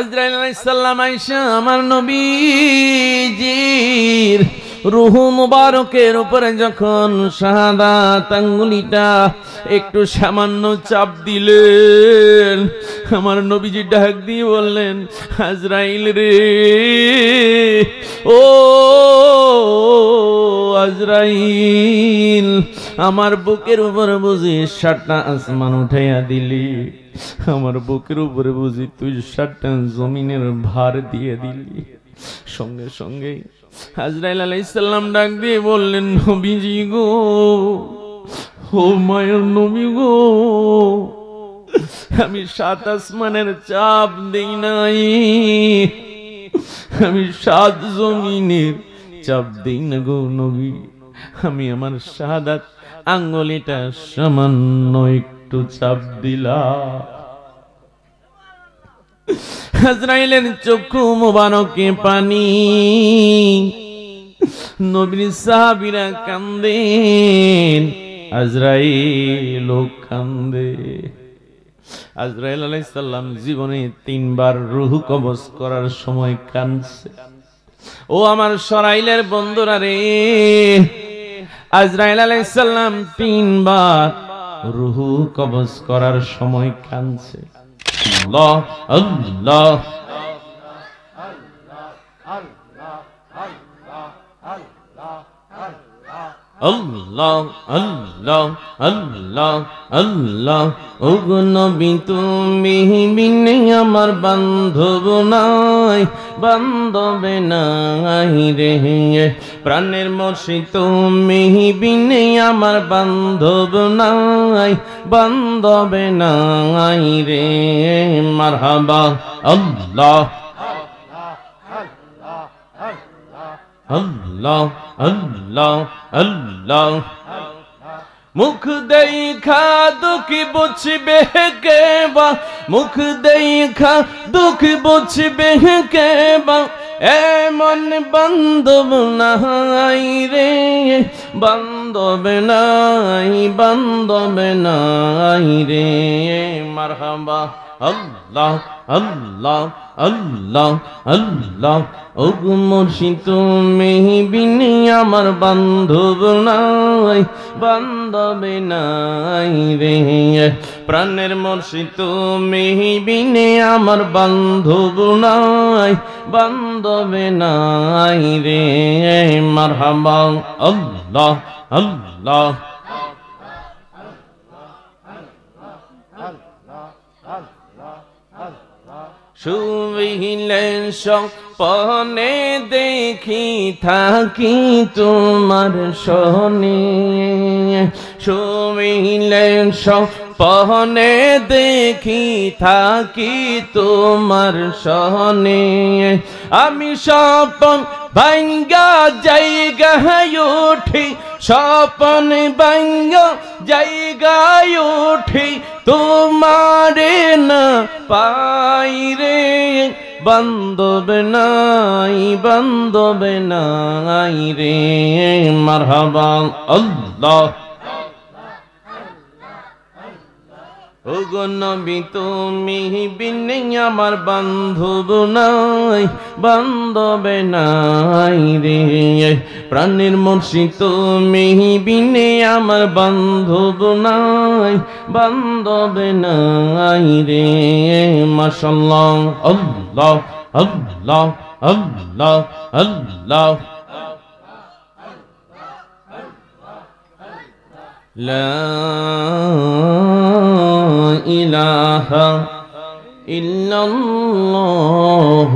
আজরাইল আলাইসাল্লাম আইসা আমার নবীজির রুহু মুবারকের উপরে যখন সাদা আঙ্গুলিটা একটু সামান্য চাপ দিলেন আমার নবীজি ডাক দিয়ে বললেন আজরাইল রে ও আজরাইল আমার বুকের উপর বুঝি সাতটা আসমান উঠাইয়া দিলি আমার বুকের উপরে বুঝি তুই সাতটা জমিনের ভার দিয়ে দিলি সঙ্গে সঙ্গে হাজরাইল আলাইসাল্লাম ডাক দিয়ে বললেন নবীজি গো ও মায়ের নবী গো আমি সাত আসমানের চাপ দিই নাই আমি সাত জমিনের চাপ দিই না গো নবী আমি আমার সাদাত আঙ্গুলিটা সামান্য একটু চাপ দিলা হাজরাইলেন চক্ষু মোবারকে পানি নবীন সাহাবিরা কান্দেন আজরাইল কান্দে আজরাইল আলাইসাল্লাম জীবনে তিনবার রুহু কবজ করার সময় কানছে ও আমার সরাইলের বন্ধুরা রে আজরাইল আলাইসাল্লাম তিনবার রুহু কবজ করার সময় কানছে আল্লাহ আল্লাহ আল্লাহ আল্লাহ আল্লাহ আল্লাহ ওগো নবী তুমি বিনে আমার বান্ধব নাই বান্ধবে নাই রে প্রাণের মসি তুমি বিনে আমার বান্ধব নাই বান্ধবে নাই রে মারহাবা আল্লাহ আল্লাহ আল্লাহ আল্লাহ মুখ দেখা দুঃখ বুঝবে কেবা মুখ খা দুঃখ বুঝবে কেবা এমন বান্ধব নাই রে বান্ধব নাই বান্ধব নাই রে মারহাবা আল্লাহ আল্লাহ আল্লাহ আল্লাহ ওগো মুর্শিদ তুমি বিনি আমার বান্ধব নাই বান্ধবে নাই রে প্রাণের মুর্শিদ তুমি বিনি আমার বান্ধব নাই বান্ধবে নাই রে মারহাবা আল্লাহ আল্লাহ সুবিহিলে সপনে দেখি থাকি তোমার সনে সুবিহিলে সপ পহনে দেখি থাকি তোমার সহনে আমি স্বপন ভাঙ্গা যাই গাহায় উঠি স্বপন ভাঙ্গা যাই গায় উঠি তোমারে না পাই রে বন্দব নাই বন্দব নাই রে মারহাবা আল্লাহ ও নবী তুমি বিনে আমার বান্ধব নাই বান্ধবে নাই রে প্রাণের মর্ষি মিহি বিনে আমার বান্ধব নাই বান্ধবে নাই রে মাসাল্লাহ আল্লাহ আল্লাহ আল্লাহ আল্লাহ لا إله إلا الله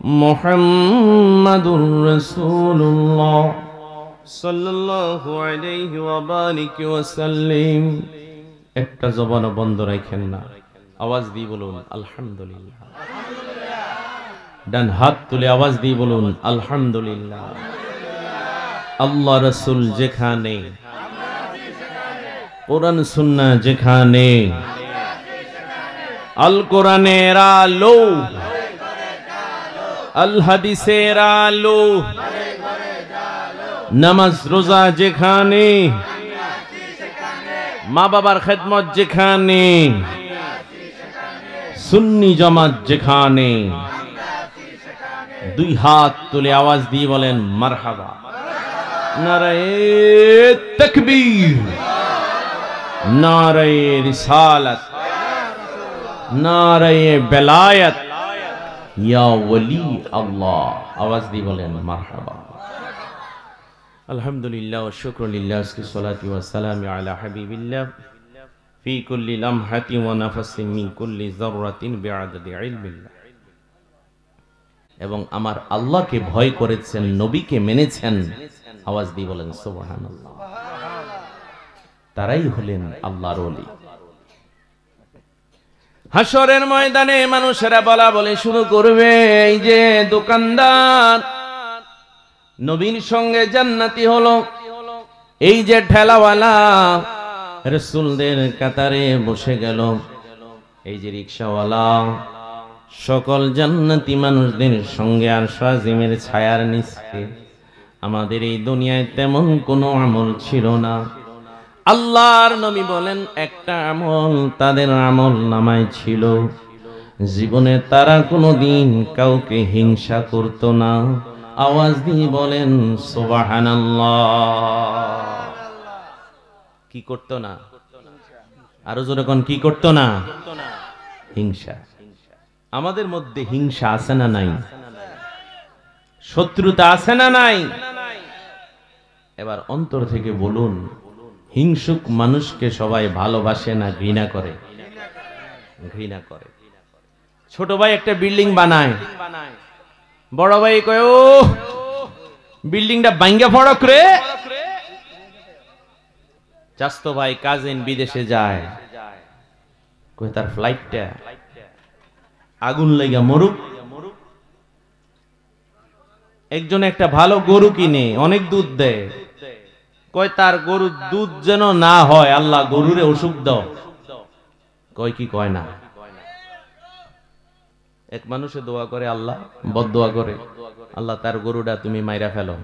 محمد رسول الله صلى الله عليه وبارك وسلم একটা জবান বন্ধ রাখেন না আওয়াজ দিয়ে বলুন আলহামদুলিল্লাহ ডান হাত তুলে আওয়াজ দিয়ে বলুন আলহামদুলিল্লাহ আল্লাহ রসুল যেখানে قران سنن যেখানে আমনতি শেখানে আল কোরআন এর আলো ভরে ভরে জ্বালো আল হাদিসের আলো ভরে ভরে জ্বালো নামাজ রোজা যেখানে আমনতি শেখানে মা বাবার خدمت যেখানে আমনতি শেখানে সুন্নি جماعت যেখানে আমনতি শেখানে দুই হাত তুলে आवाज দিয়ে বলেন مرحبا নাരായ তাকবীর নারে রিসালত নারে বেলায়ত ইয়া ওয়ালি আল্লাহ আওয়াজ দিয়ে বলেন মারহাবা আলহামদুলিল্লাহ ওয়া শুকরুলিল্লাহ আজকে সালাতি ওয়া সালামি আলা হাবিবিল্লাহ في كل لمحة ونفس من كل ذرة بعدد علم الله এবং আমার আল্লাহকে ভয় করেছেন নবীকে মেনেছেন আওয়াজ দিয়ে বলেন সুবহানাল্লাহ তারাই হলেন আল্লাহর অলি হাসরের ময়দানে মানুষেরা বলা বলে শুরু করবে এই যে দোকানদার নবীন সঙ্গে জান্নাতি হলো এই যে ঠেলাওয়ালা রসুলদের কাতারে বসে গেল এই যে রিক্সাওয়ালা সকল জান্নাতি মানুষদের সঙ্গে আর সাজিমের ছায়ার নিচে আমাদের এই দুনিয়ায় তেমন কোনো আমল ছিল না আল্লাহর নবী বলেন একটা আমল তাদের আমল নামায় ছিল জীবনে তারা কোনো দিন কাউকে হিংসা করত না আওয়াজ দিয়ে বলেন সোবাহান কি করত না আরো যখন কি করত না হিংসা আমাদের মধ্যে হিংসা আছে না নাই শত্রুতা আছে না নাই এবার অন্তর থেকে বলুন হিংসুক মানুষকে সবাই ভালোবাসে না ঘৃণা করে ঘৃণা করে ছোট ভাই একটা বিল্ডিং বানায় বড় ভাই কয় ও বিল্ডিংটা বাঙ্গা ফড়ক রে চাস্ত ভাই কাজিন বিদেশে যায় কই তার ফ্লাইটটা আগুন লেগে মরুক একজন একটা ভালো গরু কিনে অনেক দুধ দেয় কয় তার গরুর দুধ যেন না হয় আল্লাহ গরুরে অসুখ দাও কয় কি কয় না এক মানুষে দোয়া করে আল্লাহ বদোয়া করে আল্লাহ তার গরুটা তুমি মাইরা ফেলো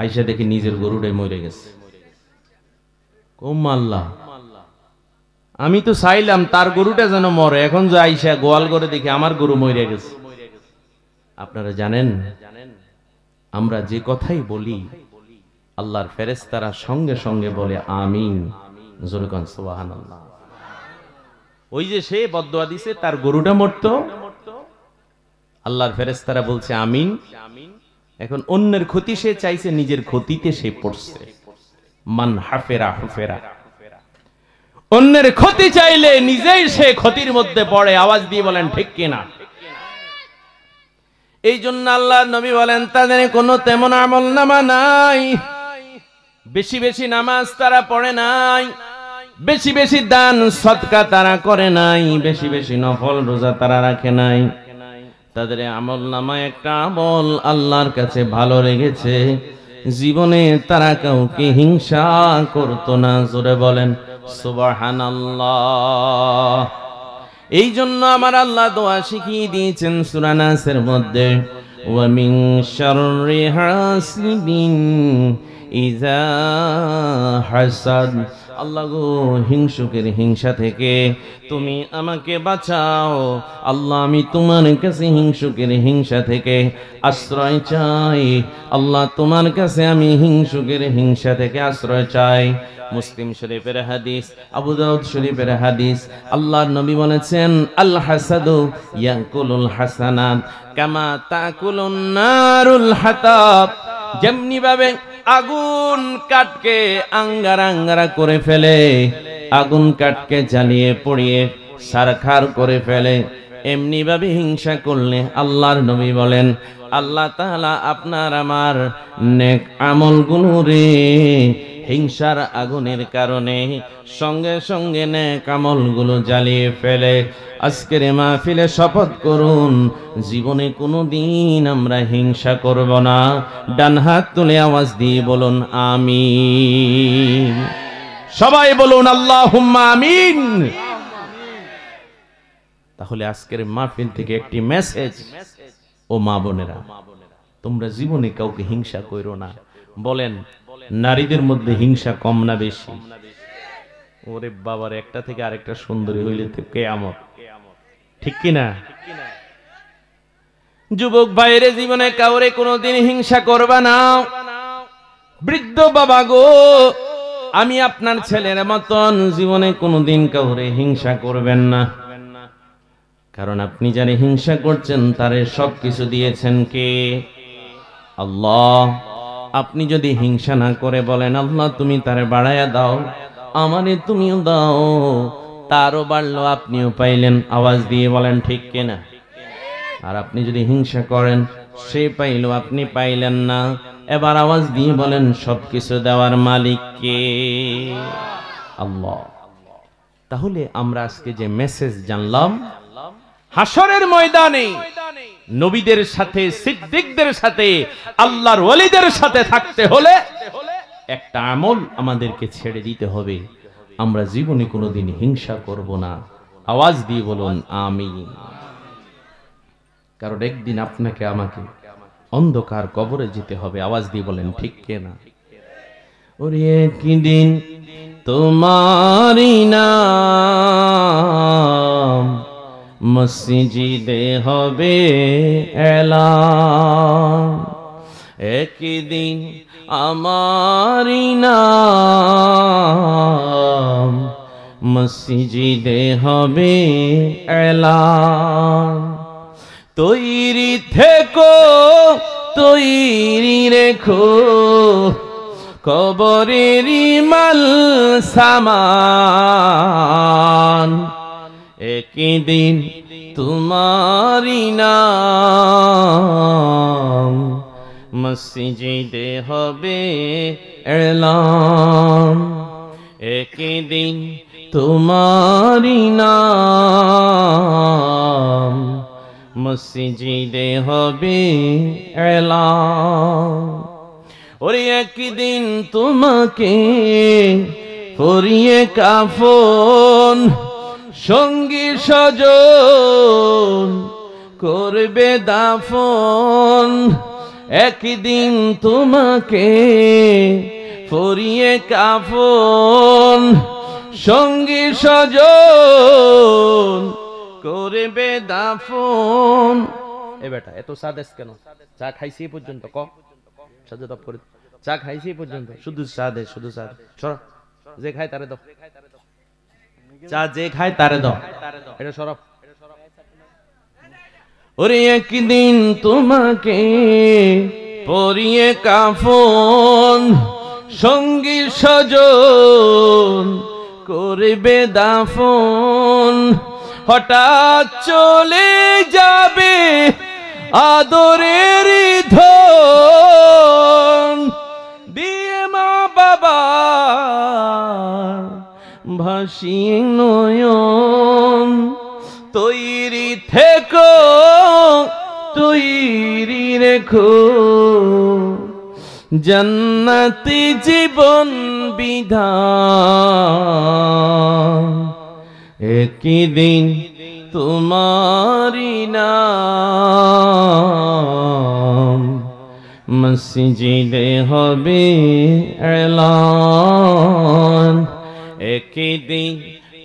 আইসা দেখি নিজের গরুটাই মরে গেছে আল্লাহ আমি তো চাইলাম তার গরুটা যেন মরে এখন যে আইসা গোয়াল করে দেখি আমার গরু মরে গেছে আপনারা জানেন আমরা যে কথাই বলি আল্লাহর ফেরেস্তারা সঙ্গে সঙ্গে বলে আমিন জোরগন সোহান ওই যে সে বদয়া দিছে তার গরুটা মরত আল্লাহর ফেরেস্তারা বলছে আমিন এখন অন্যের ক্ষতি সে চাইছে নিজের ক্ষতিতে সে পড়ছে মান হাফেরা হুফেরা অন্যের ক্ষতি চাইলে নিজেই সে ক্ষতির মধ্যে পড়ে আওয়াজ দিয়ে বলেন ঠিক কিনা এই জন্য আল্লাহ নবী বলেন তাদের কোনো তেমন আমল নামা নাই বেশি বেশি নামাজ তারা পড়ে নাই বেশি বেশি দান সৎকা তারা করে নাই বেশি বেশি নফল রোজা তারা রাখে নাই তাদের আমল নামায় একটা আমল আল্লাহর কাছে ভালো রেখেছে জীবনে তারা কাউকে হিংসা করত না জোরে বলেন সুবাহান আল্লাহ এই জন্য আমার আল্লাহ দোয়া শিখিয়ে দিয়েছেন সুরানাসের মধ্যে ওয়ামিং শাররি হাসিবিন ইজা হাসাদ আল্লাহ গো হিংসুকের হিংসা থেকে তুমি আমাকে বাঁচাও আল্লাহ আমি তোমার কাছে হিংসুকের হিংসা থেকে আশ্রয় চাই আল্লাহ তোমার কাছে আমি হিংসুকের হিংসা থেকে আশ্রয় চাই মুসলিম শরীফের হাদিস আবু দাউদ শরীফের হাদিস আল্লাহর নবী বলেছেন আল হাসাদু ইয়াকুলুল হাসানাত কামা তাকুলুন নারুল হাতাব যেমনি ভাবে আগুন কাটকে আঙ্গার আঙ্গারা করে ফেলে আগুন কাটকে জ্বালিয়ে পড়িয়ে সারখার করে ফেলে এমনিভাবে হিংসা করলে আল্লাহর নবী বলেন আল্লাহ তাহলে আপনার আমার নেক আমলগুলো রে হিংসার আগুনের কারণে সঙ্গে সঙ্গে নেক জ্বালিয়ে ফেলে আজকের মাহফিলে শপথ করুন জীবনে কোনো দিন আমরা হিংসা করব না ডান হাত তুলে আওয়াজ দিয়ে বলুন আমি সবাই বলুন আল্লাহ আমিন তাহলে আজকের মাহফিল থেকে একটি মেসেজ ও মা বোনেরা তোমরা জীবনে কাউকে হিংসা করো না বলেন নারীদের মধ্যে হিংসা কম না বেশি ওরে বাবার একটা থেকে আরেকটা সুন্দরী হইলে কে আমর ঠিক কিনা যুবক বাইরে জীবনে কাউরে কোনোদিন হিংসা করবা না বৃদ্ধ বাবা গো আমি আপনার ছেলের মতন জীবনে কোনোদিন কাউরে হিংসা করবেন না কারণ আপনি যারা হিংসা করছেন তারে সব কিছু দিয়েছেন কে আল্লাহ আপনি যদি হিংসা না করে বলেন আল্লাহ তুমি তারে বাড়াইয়া দাও আমারে তুমিও দাও তারও বাড়লো আপনিও পাইলেন আওয়াজ দিয়ে বলেন ঠিক কেনা আর আপনি যদি হিংসা করেন সে পাইল আপনি পাইলেন না এবার আওয়াজ দিয়ে বলেন সবকিছু দেওয়ার মালিককে আল্লাহ তাহলে আমরা আজকে যে মেসেজ জানলাম হাসরের ময়দানে নবীদের সাথে সিদ্দিকদের সাথে আল্লাহর ওলিদের সাথে থাকতে হলে একটা আমল আমাদেরকে ছেড়ে দিতে হবে আমরা জীবনে কোনোদিন হিংসা করব না আওয়াজ দিয়ে বলুন আমি কারণ একদিন আপনাকে আমাকে অন্ধকার কবরে যেতে হবে আওয়াজ দিয়ে বলেন ঠিক কেনা ওরে একদিন তোমারই না মসজিদে হবে এলাম একদিন আমারি নাম মসজিদে হবে এলাম তৈরি থেকো তৈরি রেখো কবরেরি মাল সামান একই দিন তোমারি নাম মসজিদে হবে এলাম একই দিন তোমারি নাম মসজিদে হবে এলাম ওরে একদিন তোমাকে করিয়ে কাফন সঙ্গী সজন করবে দাফন একদিন তোমাকে ফরিয়ে কাফন সঙ্গী সজন করবে দাফন এ বেটা এত সাদেশ কেন চা খাইছি পর্যন্ত ক দপ করে চা খাইছি পর্যন্ত শুধু সাদেশ শুধু সাদেশ সর যে খায় তারে দপ চা যে খায় তারে দাও এটা ওরে একদিন তোমাকে পরিয়ে কাফন সঙ্গী সজন করবে দাফন হঠাৎ চলে যাবে আদরের ধন দিয়ে মা বাবা ভাসিয়ে নয়ন তৈরি থেকো তৈরি রেখো জন্নতি জীবন বিধান একই দিন তোমারি নাম মসজিদে হবে এলান একই দিন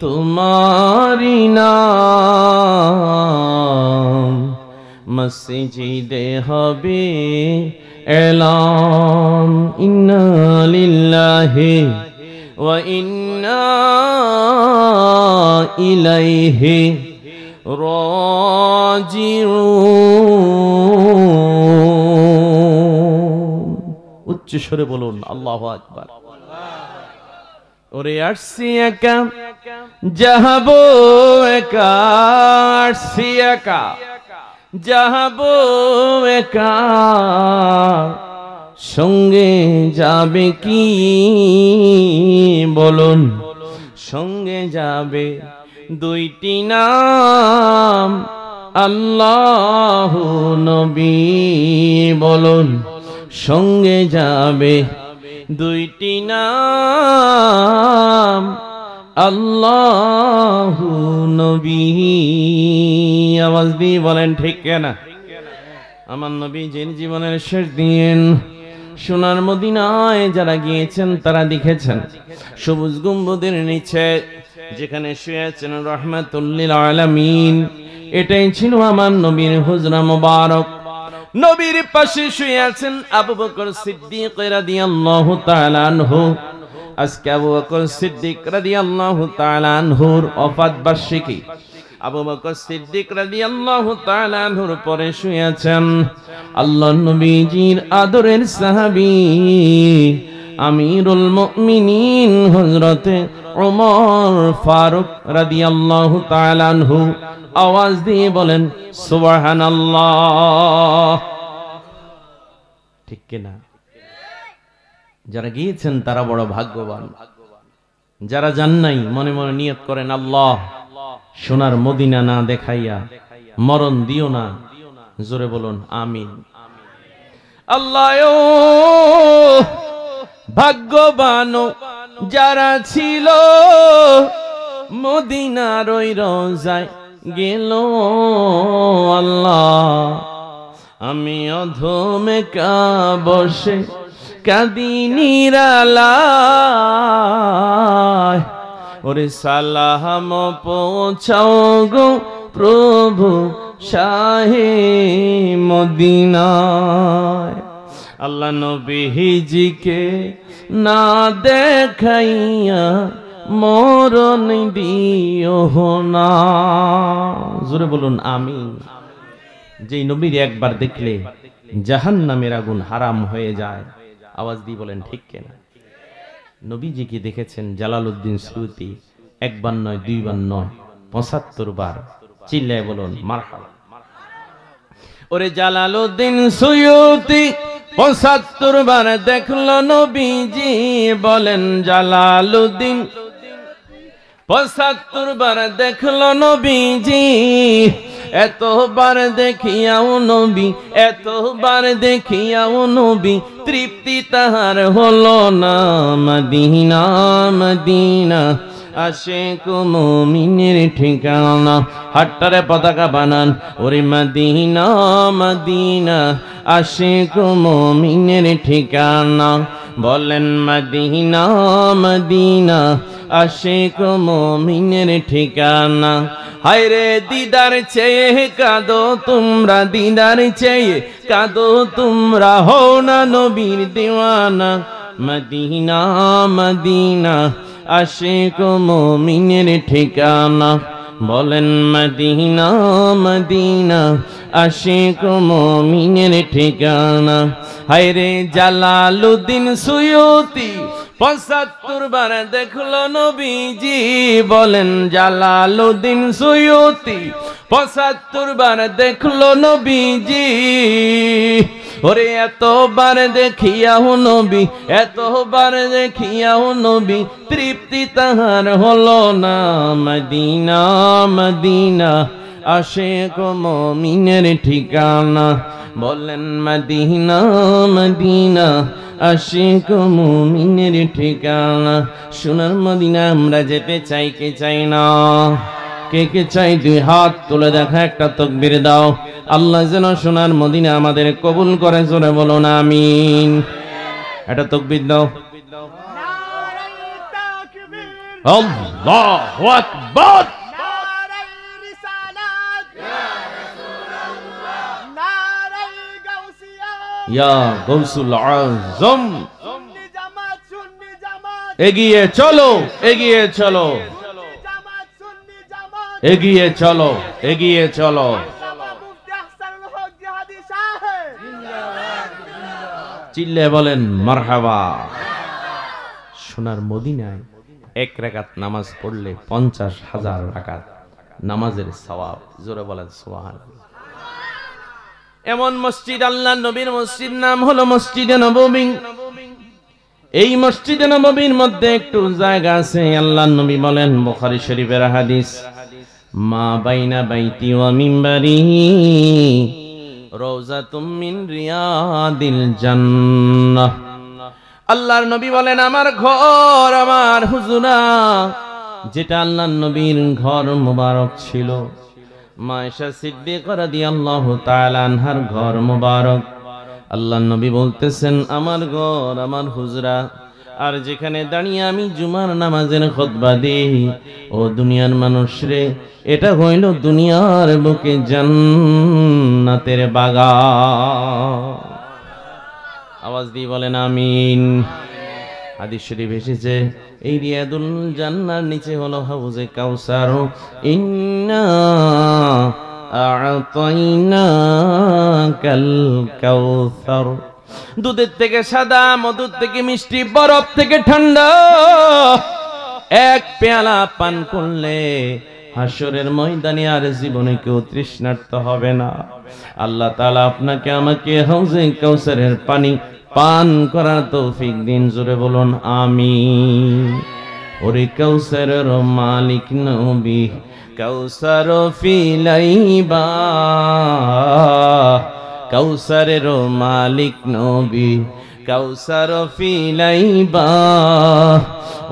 তোমারি নাম মসজিদে হবে এলাম ইন্না লিল্লাহি ওয়া ইন্না ইলাইহি রাজিউন উচ্চ স্বরে বলুন আল্লাহু আকবার ওরে আসছি একা যাহাব একা আসছি একা যাহাব একা সঙ্গে যাবে কি বলুন সঙ্গে যাবে দুইটি নাম আল্লাহ নবী বলুন সঙ্গে যাবে দুইটি নাম আল্লাহ নবী আওয়াজ দিয়ে বলেন ঠিক কেনা আমার নবী যে জীবনের শেষ দিন সোনার মদিনায় যারা গিয়েছেন তারা দেখেছেন সবুজ গুম্বদের নিচে যেখানে শুয়েছেন রহমাতুল্লিল আলামিন এটাই ছিল আমার নবীর হুজরা মোবারক নবীর পাশে শুয়ে আছেন আবু বকর সিদ্দিক রাদিয়াল্লাহু তাআলা আনহু আজকে আবু বকর সিদ্দিক রাদিয়াল্লাহু তাআলা আনহুর ওফাত বার্ষিকী আবু বকর সিদ্দিক রাদিয়াল্লাহু তাআলা আনহুর পরে শুয়ে আছেন আল্লাহর নবীজির আদরের সাহাবী আমিরুল মুমিনিন হজরতে ওমর ফারুক রাদিয়াল্লাহু তাআলা আনহু আওয়াজ দিয়ে বলেন সুবহানাল্লাহ ঠিক কিনা যারা গিয়েছেন তারা বড় ভাগ্যবান যারা যান নাই মনে মনে নিয়ত করেন আল্লাহ সোনার মদিনা না দেখাইয়া মরণ দিও না জোরে বলুন আমিন আল্লাহ ভাগ্যবানও যারা ছিল মদিনার ওই রোজায় গেল আল্লাহ আমি অধমে কা বসে কাদি নিরালায় ওরে সালাম পৌঁছাও গো প্রভু শাহে মদিনায় আল্লাহ নবীজিকে না দেখাইয়া মরণ দিও না জোরে বলুন আমি যেই নবীর একবার দেখলে জাহান নামের আগুন হারাম হয়ে যায় আওয়াজ দিয়ে বলেন ঠিক কেনা নবীজিকে দেখেছেন জালালউদ্দিন শ্রুতি একবার নয় দুইবার নয় পঁচাত্তর বার চিল্লায় বলুন মারহাবা ওরে জালালউদ্দিন সুয়তি পঁচাত্তর বার দেখল নবীজি বলেন জালালুদ্দিন পঁচাত্তর বার দেখল নবীজি এতবার দেখিয়াও নবী এতবার দেখিয়াও নবী তৃপ্তি তাহার হল না মদিনা মদিনা আশেক মুমিনের ঠিকানা হাট্টারে পতাকা বানান ওরে মদিনা মদিনা আশেক মুমিনের ঠিকানা বলেন মদিনা মদিনা আশেক মুমিনের ঠিকানা হায়রে দিদার চেয়ে কাঁদো তোমরা দিদার চেয়ে কাঁদো তোমরা হও না নবীর দিওয়ানা মদিনা মদিনা আশিক মোমিনের ঠিকানা বলেন মদিনা মদিনা আশিক মোমিনের ঠিকানা হাই রে জালালুদ্দিন সুয়তি পঁচাত্তর বার দেখলো নবীজি বলেন জালালুদ্দিন সুয়তি পঁচাত্তর বার দেখলো নবীজি ওরে এতবার দেখিয়াও নবী এতবার দেখিয়াও নবী তৃপ্তি তাহার হলো না মদিনা মদিনা আশেক মিনের ঠিকানা বলেন মদিনা মদিনা আশেক মিনের ঠিকানা সোনার মদিনা আমরা যেতে চাইকে চাই না কে কে চাই দুই হাত তুলে দেখা একটা তকবির দাও আল্লাহ যেন সোনার মদিনা আমাদের কবুল করে জোরে বলো না আমিন এটা তকবির দাও ইয়া আজম এগিয়ে চলো এগিয়ে চলো এগিয়ে চলো এগিয়ে চলো চিল্লে বলেন মারহাবা সোনার মদিনায় এক রেখাত নামাজ পড়লে পঞ্চাশ হাজার রাখাত নামাজের সওয়াব জোরে বলেন সোহান এমন মসজিদ আল্লাহ নবীর মসজিদ নাম হলো মসজিদে নবী এই মসজিদে নবীর মধ্যে একটু জায়গা আছে আল্লাহ নবী বলেন বুখারী শরীফের হাদিস মা বাইনা বাইতি ও মিম্বারি রোজা তুমিন রিয়াদিল জান্নাহ আল্লাহর নবী বলেন আমার ঘর আমার হুজুরা যেটা আল্লাহর নবীর ঘর মোবারক ছিল মায়েশা সিদ্দিক রাদিয়াল্লাহু আল্লাহ আনহার ঘর মোবারক আল্লাহর নবী বলতেছেন আমার ঘর আমার হুজরা আর যেখানে দাঁড়িয়ে আমি জুমার নামাজের খতবা দিই ও দুনিয়ার মানুষ রে এটা হইল দুনিয়ার বুকে জান্নাতের বাগা আওয়াজ দিয়ে বলেন আমিন হাদিস ভেসেছে এই রিয়াদুল জান্নার নিচে হলো হাউজে কাউসার ইন্না কাল কাউসার দুধের থেকে সাদা মধুর থেকে মিষ্টি বরফ থেকে ঠান্ডা এক পেয়ালা পান করলে হাসরের ময়দানে আর জীবনে কেউ তৃষ্ণার্ত হবে না আল্লাহ তালা আপনাকে আমাকে হাউজে কৌসারের পানি পান করার তৌফিক দিন জুড়ে বলুন আমি ওরে কৌসার মালিক নবী কৌসার ফিলাইবা কৌসরের মালিক নবী কাউসার ফিলাইবা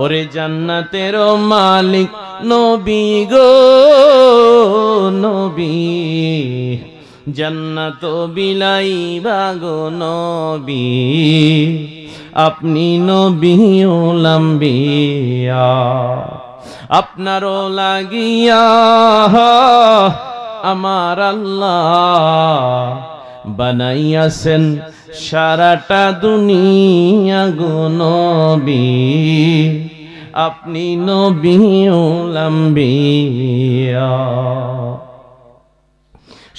ওরে জান্নাতের মালিক নবী গো নবী জান্নাত বিলাইবা গো নবী আপনি নবী ও লম্বিয়া আপনারও লাগিয়া আমার আল্লাহ বানাইয়াছেন সারাটা দুনিয়া গো নবী আপনি নবী উলাম্বিয়া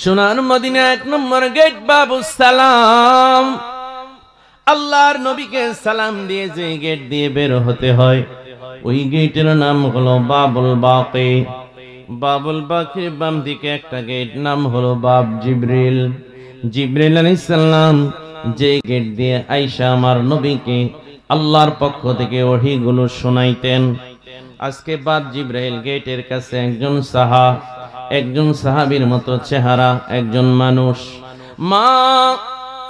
সোনার মদিনা এক নম্বর গেট বাবু সালাম আল্লাহর নবীকে সালাম দিয়ে যে গেট দিয়ে বের হতে হয় ওই গেটের নাম হলো বাবুল বাকে বাবুল বাকের বাম দিকে একটা গেট নাম হলো বাব জিব্রিল জিব্রাইল আলাইহিস সালাম যে গেট দিয়ে আইসা আমার নবীকে আল্লাহর পক্ষ থেকে ওহিগুলো শোনাইতেন আজকে বাদ জিব্রাইল গেটের কাছে একজন সাহা একজন সাহাবীর মতো চেহারা একজন মানুষ মা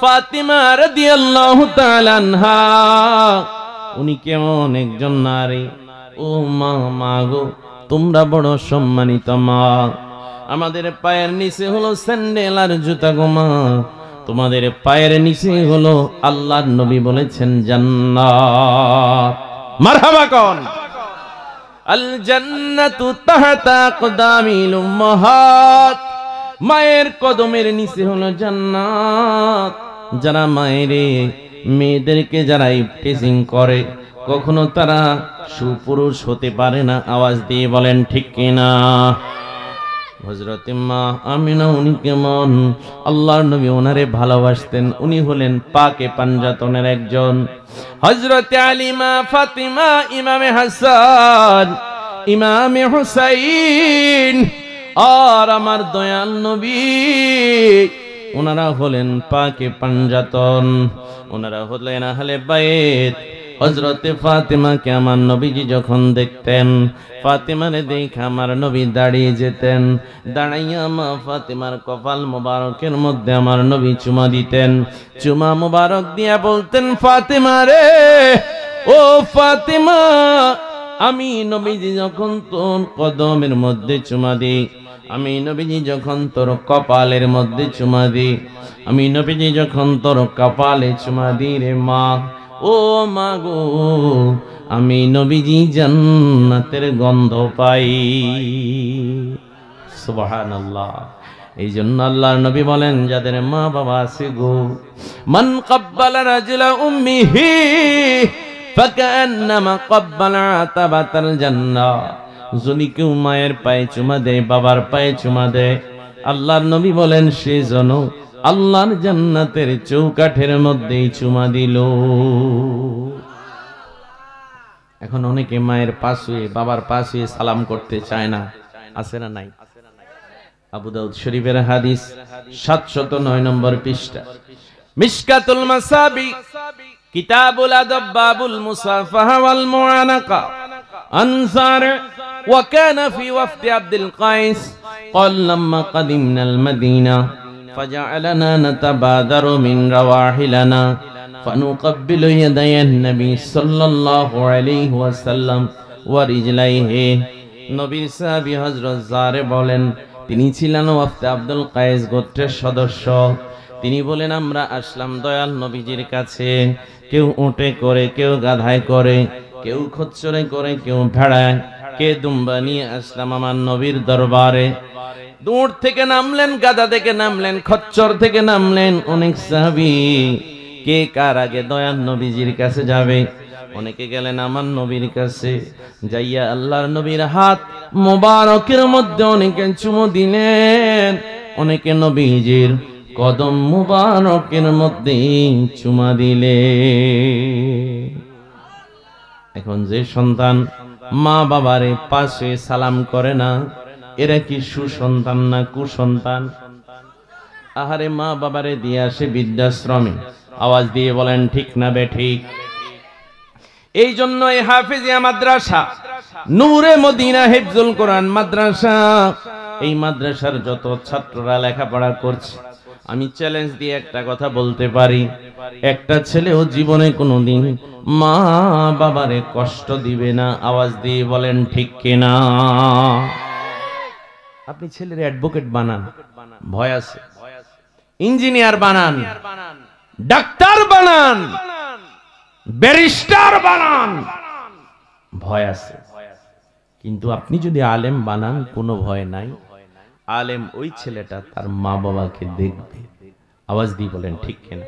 ফাতিমা রাদিয়াল্লাহু তাআলা আনহা উনি কেমন একজন নারী ও মা মা গো তোমরা বড় সম্মানিত মা আমাদের পায়ের নিচে হলো স্যান্ডেল আর জুতা গোমা তোমাদের পায়ের নিচে হলো আল্লাহর নবী বলেছেন জান্নাত মারহাবা কোন আল জান্নাতু তাহতা কদামিল উম্মাহাত মায়ের কদমের নিচে হলো জান্নাত যারা মায়েরে মেয়েদেরকে যারা ইফটেজিং করে কখনো তারা সুপুরুষ হতে পারে না আওয়াজ দিয়ে বলেন ঠিক কিনা হজরত মা আমিনা উনি কেমন আল্লাহর নবী ওনারে ভালোবাসতেন উনি হলেন পাকে পাঞ্জাতনের একজন হজরত আলিমা ফাতিমা ইমামে হাসান ইমামে হুসাইন আর আমার দয়াল নবী ওনারা হলেন পাকে পাঞ্জাতন ওনারা হলেন আহলে বাইত হজরতে ফাতেমাকে আমার নবীজি যখন দেখতেন ফাতেমারে দেখে আমার নবী দাঁড়িয়ে যেতেন দাঁড়াইয়া মা ফাতেমার কপাল মোবারকের মধ্যে আমার নবী চুমা দিতেন চুমা মোবারক দিয়া বলতেন ফাতেমারে ও ফাতেমা আমি নবীজি যখন তোর কদমের মধ্যে চুমা দিই আমি নবীজি যখন তোর কপালের মধ্যে চুমা দিই আমি নবীজি যখন তোর কপালে চুমা দিই রে মা ও মা গো আমি নবীজি জান্নাতের গন্ধ পাই সুবহানাল্লাহ এই জন্য আল্লাহর নবী বলেন যাদের মা বাবা আছে গো মান কব্বাল রাজুলা উম্মিহি ফাকান্নামা কাব্বালা তাবাতাল জান্নাহ যদি কেউ মায়ের পায়ে চুমা দেয় বাবার পায়ে চুমা দেয় আল্লাহর নবী বলেন সে জন আল্লাহর জান্নাতের চৌকাঠের মধ্যেই চুমা দিল এখন অনেকে মায়ের পাশে বাবার পাশে সালাম করতে চায় না আছে না নাই আবু দাউদ শরীফের হাদিস 709 নম্বর পৃষ্ঠা মিশকাতুল মাসাবি কিতাবুল আদব বাবুল মুসাফাহা ওয়াল মুআনাকা আনসার وكان في وفد عبد القيس قال لما قدمنا المدينه فجعلنا نتبادر من رواحلنا فنقبل يدي النبي صلى الله عليه وسلم ورجليه নবীর সাহাবি হজরত জারে বলেন তিনি ছিলেন ওয়াফতে আব্দুল কায়েস গোত্রের সদস্য তিনি বলেন আমরা আসলাম দয়াল নবীজির কাছে কেউ উঁটে করে কেউ গাধায় করে কেউ খচ্চরে করে কেউ ভেড়ায় কে দুম্বা নিয়ে আসলাম আমার নবীর দরবারে দূর থেকে নামলেন গাদা থেকে নামলেন খচ্চর থেকে নামলেন অনেক সাহাবি কে কার আগে দয়াল নবীজির কাছে যাবে অনেকে গেলেন আমার নবীর কাছে যাইয়া আল্লাহর নবীর হাত মোবারকের মধ্যে অনেকে চুমো দিলেন অনেকে নবীজির কদম মুবারকের মধ্যে চুমা দিলে এখন যে সন্তান মা বাবারে পাশে সালাম করে না এরা কি সুসন্তান না কুসন্তান আহারে মা বাবারে দিয়ে আসে বিদ্যাশ্রমে আওয়াজ দিয়ে বলেন ঠিক না বে ঠিক এই জন্য এই হাফিজিয়া মাদ্রাসা নূরে মদিনা হেফজুল কোরআন মাদ্রাসা এই মাদ্রাসার যত ছাত্ররা লেখাপড়া করছে আমি চ্যালেঞ্জ দিয়ে একটা কথা বলতে পারি একটা ছেলেও জীবনে কোনো দিন মা বাবারে কষ্ট দিবে না আওয়াজ দিয়ে বলেন ঠিক কিনা আপনি ছেলের অ্যাডভোকেট বানান ভয় আছে ইঞ্জিনিয়ার বানান ডাক্তার বানান ব্যারিস্টার বানান ভয় আছে কিন্তু আপনি যদি আলেম বানান কোনো ভয় নাই আলেম ওই ছেলেটা তার মা বাবাকে দেখবে আওয়াজ দিয়ে বলেন ঠিক কেনা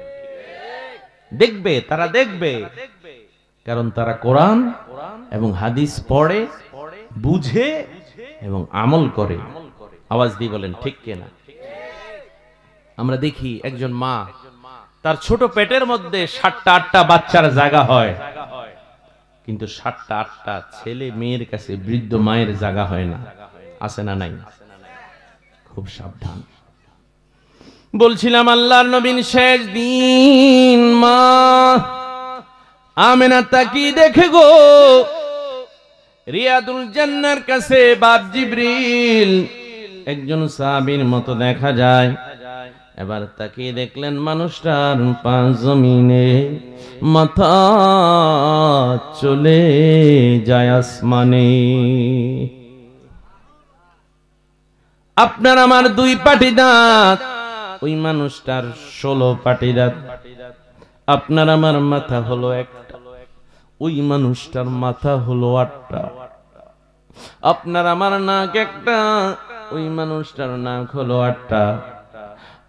দেখবে তারা দেখবে কারণ তারা কোরআন এবং হাদিস পড়ে বুঝে এবং আমল করে আওয়াজ দিয়ে বলেন ঠিক কেনা আমরা দেখি একজন মা তার ছোট পেটের মধ্যে সাতটা আটটা বাচ্চার জায়গা হয় কিন্তু সাতটা আটটা ছেলে মেয়ের কাছে বৃদ্ধ মায়ের জায়গা হয় না আসে না নাই খুব সাবধান বলছিলাম আল্লাহর নবীন শেষ দিন মা আমেনা তাকি দেখে গো রিয়াদুল জান্নার কাছে বাপ জিব্রিল একজন সাবির মতো দেখা যায় এবার তাকে দেখলেন মানুষটার পাঁচ জমিনে মাথা চলে যায় আসমানে আপনার আমার দুই পাটি দাঁত ওই মানুষটার ষোলো পাটি দাঁত আপনার আমার মাথা হলো একটা ওই মানুষটার মাথা হলো আটটা আপনার আমার নাক একটা ওই মানুষটার নাম হলো আটটা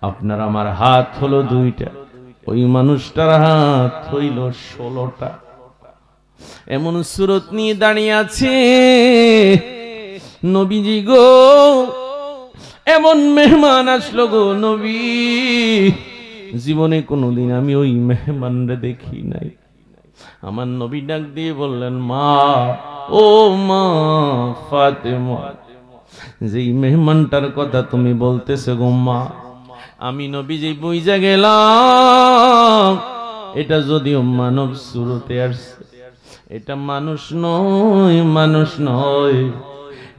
আপনার আমার হাত হলো দুইটা ওই মানুষটার হাত হইল ষোলোটা এমন সুরত নিয়ে দাঁড়িয়ে আছে নবীজি গো এমন মেহমান আসলো গো নবী জীবনে কোনোদিন আমি ওই মেহমানরে দেখি নাই আমার নবী ডাক দিয়ে বললেন মা ও মা ফাতেমা যেই মেহমানটার কথা তুমি বলতেছে গোম্মা আমি নবী যে বুঝা গেলাম এটা যদিও মানব শুরুতে আসছে এটা মানুষ নয় মানুষ নয়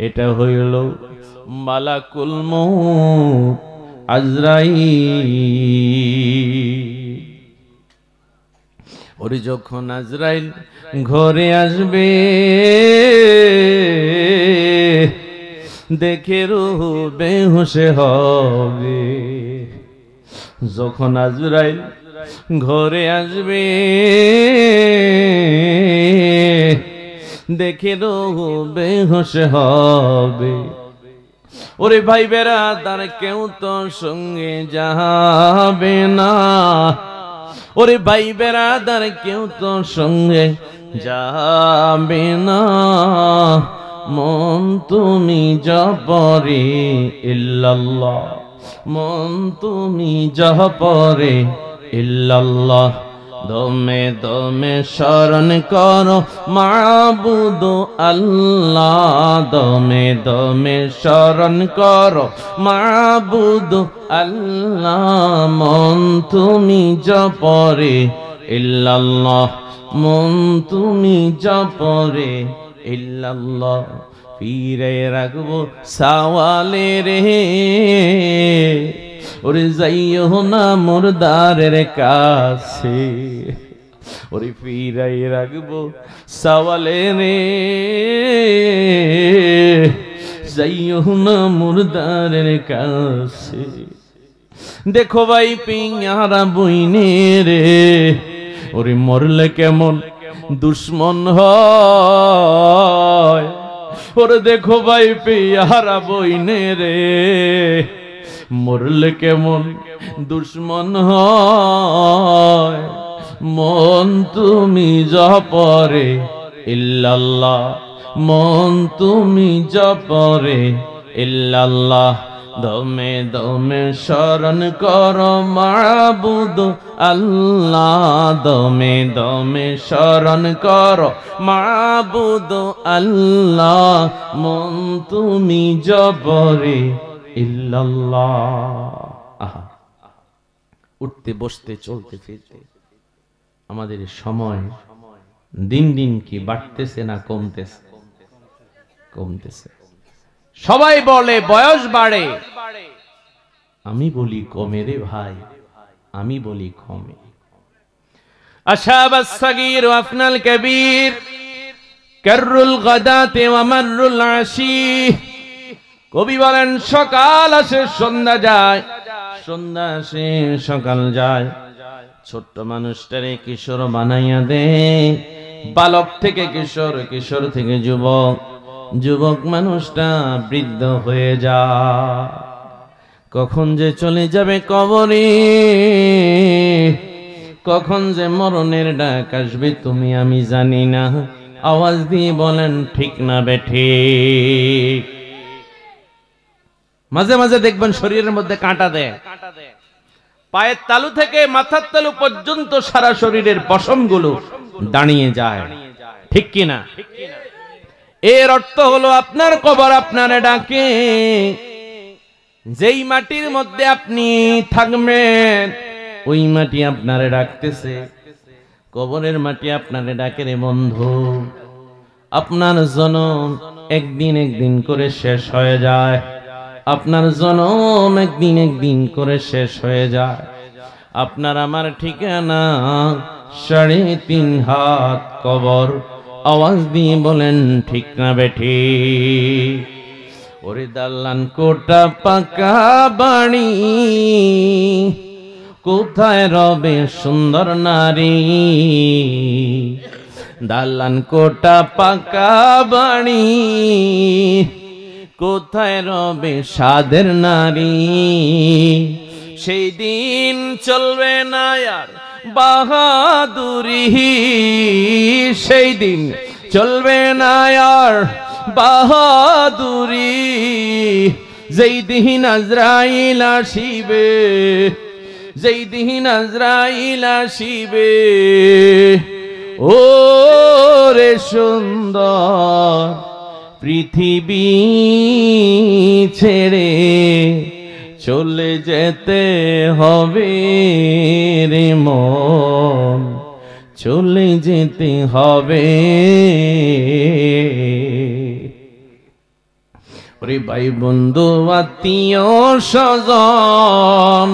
এটা হইল কুলম আজরাই ওরে যখন আজরাইল ঘরে আসবে দেখে রুহু বেহুশে হবে যখন আজরাইল ঘরে আসবে দেখে রুহু বেহুশে হবে ওরে ভাই বেড়া তার কেউ তো সঙ্গে যাবে না ওরে ভাই বেড়াদার কেউ তো সঙ্গে যাবে না মন তুমি জপরে ইল্লাল্লাহ মন তুমি জপরে ইল্লাল্লাহ দমে দমে শরণ করো মাবুদ আল্লাহ দমে দমে শরণ করো মাবুদ আল্লাহ মন তুমি জপরে ইল্লাল্লাহ মন তুমি পরে ইল্লাল্লাহ পীরে রাখবো সাওয়ালে রে ওরে যাইও না মুরদারের কাছে ওরে পীরাই রাখবো সাওয়ালে রে যাইও না মুরদারের কাছে দেখো ভাই পিঙারা বইনে রে ওরে মরলে কেমন দুশ্মন হয় দেখো ভাই পেয়ারা বইনে রে মরলে কেমন দুশ্মন হয় মন তুমি জপরে ইল্লাল্লাহ মন তুমি জপরে ইল্লাল্লাহ দমে দমে শরণ কর মাবুদ আল্লাহ দমে দমে শরণ কর মাবুদ আল্লাহ মন তুমি জবরে উঠতে বসতে চলতে ফিরতে আমাদের সময় দিন দিন কি বাড়তেছে না কমতেছে কমতেছে সবাই বলে বয়স বাড়ে আমি বলি কমে রে ভাই আমি বলি কমে আফনাল কবির কবি বলেন সকাল আসে সন্ধ্যা যায় সন্ধ্যা আসে সকাল যায় ছোট্ট মানুষটারে কিশোর বানাইয়া দে বালক থেকে কিশোর কিশোর থেকে যুবক যুবক মানুষটা বৃদ্ধ হয়ে যা কখন যে চলে যাবে কবরে কখন যে মরণের ডাক আসবে তুমি আমি জানি না আওয়াজ দিয়ে বলেন ঠিক না বেঠে মাঝে মাঝে দেখবেন শরীরের মধ্যে কাঁটা দেয় পায়ের তালু থেকে মাথার তালু পর্যন্ত সারা শরীরের পশমগুলো দাঁড়িয়ে যায় ঠিক কিনা ঠিক কিনা এর অর্থ হলো আপনার কবর আপনারে ডাকে যেই মাটির মধ্যে আপনি থাকবেন ওই মাটি আপনারে ডাকতেছে কবরের মাটি আপনারে ডাকে রে বন্ধু আপনার জনম একদিন একদিন করে শেষ হয়ে যায় আপনার জনম একদিন একদিন করে শেষ হয়ে যায় আপনার আমার ঠিকানা সাড়ে তিন হাত কবর আওয়াজ দিয়ে বলেন ঠিক না বেঠি ওরে দাল্লান কোটা পাকা বাণী কোথায় রবে সুন্দর নারী দালান কোটা পাকা বাড়ি কোথায় রবে সাদের নারী সেই দিন চলবে না আর বাহাদুরি সেই দিন চলবে না আর বাহাদুরি যেই দিন আজরাইল আসিবে যেই দিন আজরাইল আসিবে ও রে সুন্দর পৃথিবী ছেড়ে চলে যেতে হবে রে মন চলে যেতে হবে ওরে ভাই বন্ধু আত্মীয় সজন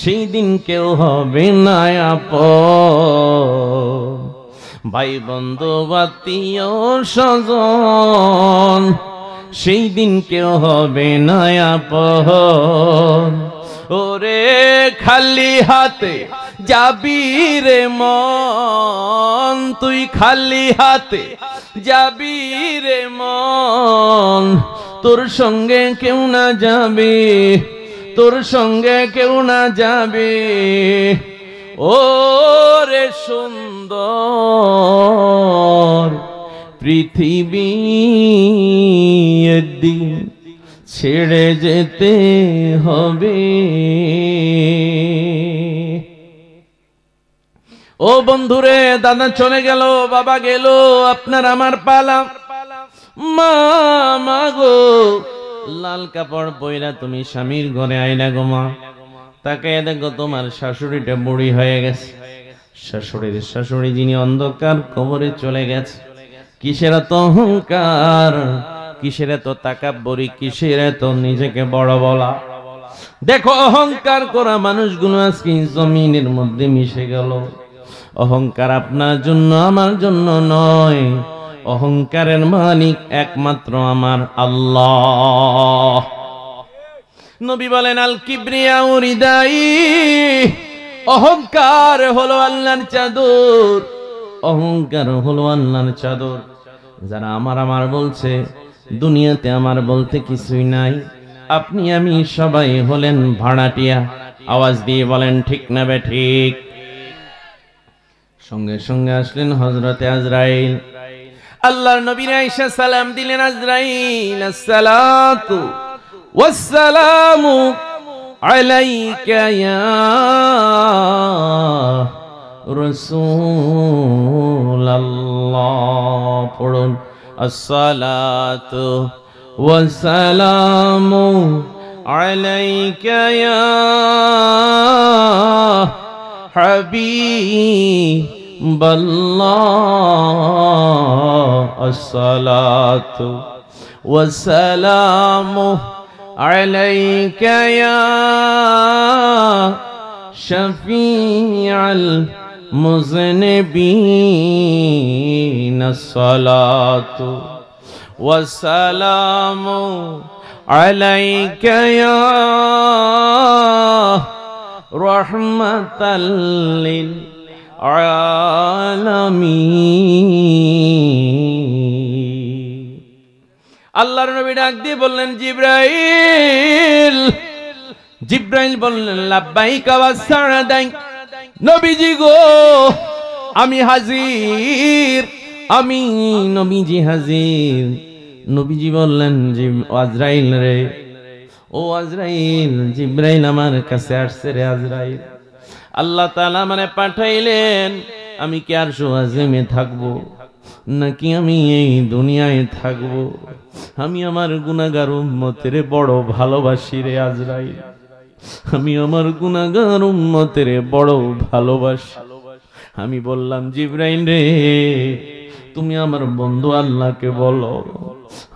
সেই দিন কেউ হবে না আপ ভাই বন্ধু আত্মীয় স্বজন সেই দিন কেউ হবে নয়াপহ ওরে খালি হাতে যাবি রে মন তুই খালি হাতে যাবি রে মন তোর সঙ্গে কেউ না যাবে তোর সঙ্গে কেউ না যাবে ও রে সুন্দর পৃথিবী ছেড়ে যেতে হবে ও বন্ধুরে দাদা চলে গেল বাবা গেল আপনার আমার পালা মা মা গো লাল কাপড় বইরা তুমি স্বামীর ঘরে আইলা গো মা তাকে দেখো তোমার শাশুড়িটা বুড়ি হয়ে গেছে শাশুড়ির শাশুড়ি যিনি অন্ধকার কবরে চলে গেছে কিসের এত অহংকার কিসের এত তাকাবরি কিসের এত নিজেকে বড় বলা দেখো অহংকার করা মানুষগুলো আজকে জমিনের মধ্যে মিশে গেল অহংকার আপনার জন্য আমার জন্য নয় অহংকারের মালিক একমাত্র আমার আল্লাহ নবী বলেন আল কিবরিয়া উরিদাই অহংকার হলো আল্লাহর চাদর অহংকার হলো আল্লাহর চাদর যারা আমার আমার বলছে দুনিয়াতে আমার বলতে কিছুই নাই আপনি আমি সবাই হলেন ভাড়াটিয়া আওয়াজ দিয়ে বলেন ঠিক না বে ঠিক সঙ্গে সঙ্গে আসলেন হজরতে আজরাইল আল্লাহর নবীর আয়েশা সালাম দিলেন আজরাইল আসসালাতু ওয়াসসালামু আলাইকা ইয়া رسول الله پڑھن الصلاة والسلام عليك يا حبيب الله الصلاة والسلام عليك يا شفيع الله মুজনবীন সলাত ওয়াসালাম আলাইকা রহমাতাল আল্লাহর নবী ডাক দিয়ে বললেন জিব্রাইল জিব্রাইল বললেন লাভবাহিক আওয়াজ সারা দেয় নবীজি গো আমি হাজির আমি নবীজি হাজির নবীজি বললেন যে আজরাইল রে ও আজরাইল জিব্রাইল আমার কাছে আসছে রে আজরাইল আল্লাহ তালা মানে পাঠাইলেন আমি কি আর সোয়াজেমে থাকবো নাকি আমি এই দুনিয়ায় থাকবো আমি আমার গুণাগার উম্মতের বড় ভালোবাসি রে আজরাইল আমি আমার গুণাগার উন্মতের বড় ভালোবাসি আমি বললাম জিব্রাইন রে তুমি আমার বন্ধু আল্লাহকে বলো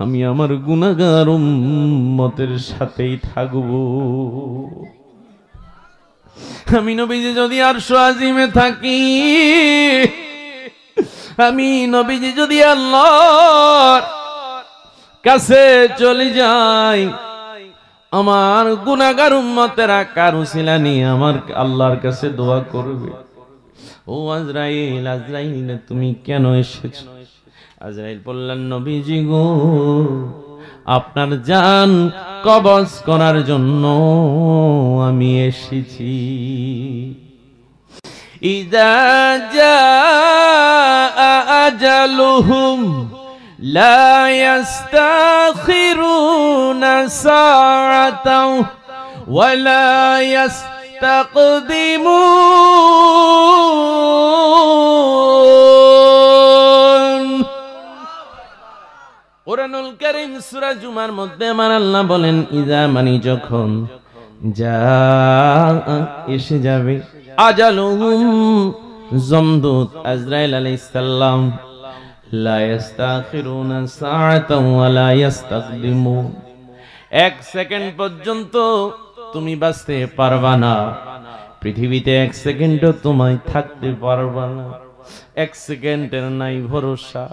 আমি আমার গুণাগার উন্মতের সাথেই থাকব আমি নবীজি যদি আর সোয়াজিমে থাকি আমি নবীজি যদি আল্লাহ কাছে চলে যাই আমার গুনাগার উম্মতেরা কারু ছিলানি আমার আল্লাহর কাছে দোয়া করবে ও আজরাইল আজরাইল তুমি কেন এসেছো আজরাইল বললেন নবীজি গো আপনার জান কবজ করার জন্য আমি এসেছি ইদা যা আজালুহুম لا يستاخرون ساعة ولا يستقدمون কোরআনুল করিম সূরা জুমার মধ্যে আমার আল্লাহ বলেন ইজা মানি যখন যা এসে যাবে আজালুম জমদুত আজরাইল আলাইহিস সালাম লা ইস্তাখিরুনা সাআতাও ওয়া লা এক সেকেন্ড পর্যন্ত তুমি বাঁচতে পারবা না পৃথিবীতে এক সেকেন্ডও তোমায় থাকতে পারবা না এক সেকেন্ডের নাই ভরসা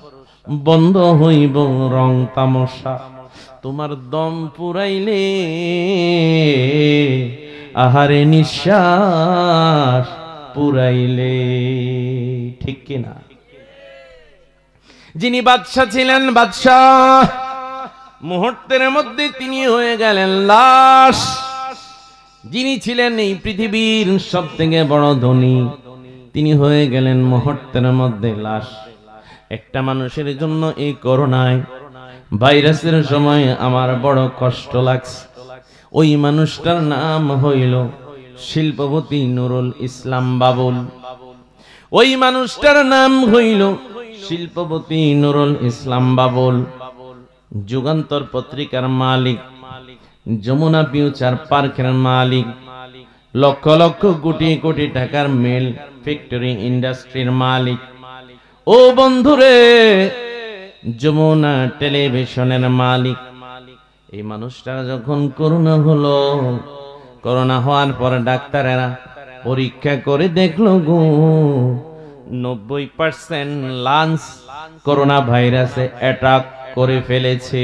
বন্ধ হইব রং তামসা তোমার দম পুরাইলে আহারে নিঃশ্বাস পুরাইলে ঠিক কিনা যিনি বাদশাহ ছিলেন বাদশাহ মুহূর্তের মধ্যে তিনি হয়ে গেলেন লাশ যিনি ছিলেন এই পৃথিবীর সব থেকে বড় ধনী তিনি হয়ে গেলেন মুহূর্তের মধ্যে লাশ একটা মানুষের জন্য এই করোনায় ভাইরাসের সময় আমার বড় কষ্ট লাগছে ওই মানুষটার নাম হইল শিল্পপতি নুরুল ইসলাম বাবুল ওই মানুষটার নাম হইল শিল্পপতি নুরুল ইসলাম বাবুল যুগান্তর পত্রিকার মালিক যমুনা ফিউচার পার্কের মালিক লক্ষ লক্ষ কোটি কোটি টাকার মিল ফ্যাক্টরি ইন্ডাস্ট্রির মালিক ও বন্ধুরে যমুনা টেলিভিশনের মালিক এই মানুষটা যখন করোনা হলো করোনা হওয়ার পর ডাক্তারেরা পরীক্ষা করে দেখলো গো নব্বই পার্সেন্ট লাঞ্চ করোনা ভাইরাসে অ্যাটাক করে ফেলেছে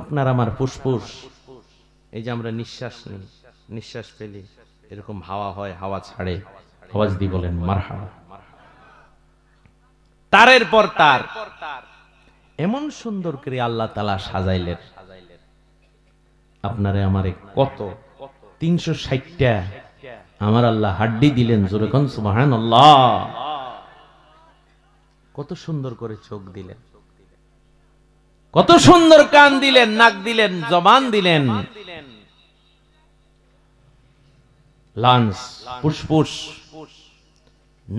আপনার আমার ফুসফুস এই যে আমরা নিঃশ্বাস নিই নিঃশ্বাস ফেলি এরকম হাওয়া হয় হাওয়া ছাড়ে আওয়াজ দিয়ে বলেন মারহা তারের পর তার এমন সুন্দর করে আল্লাহ তালা সাজাইলেন আপনারে আমারে কত তিনশো ষাটটা আমার আল্লাহ হাড্ডি দিলেন জোরেখন সুবাহান কত সুন্দর করে চোখ দিলেন কত সুন্দর কান দিলেন নাক দিলেন জবান দিলেন লান্স ফুসফুস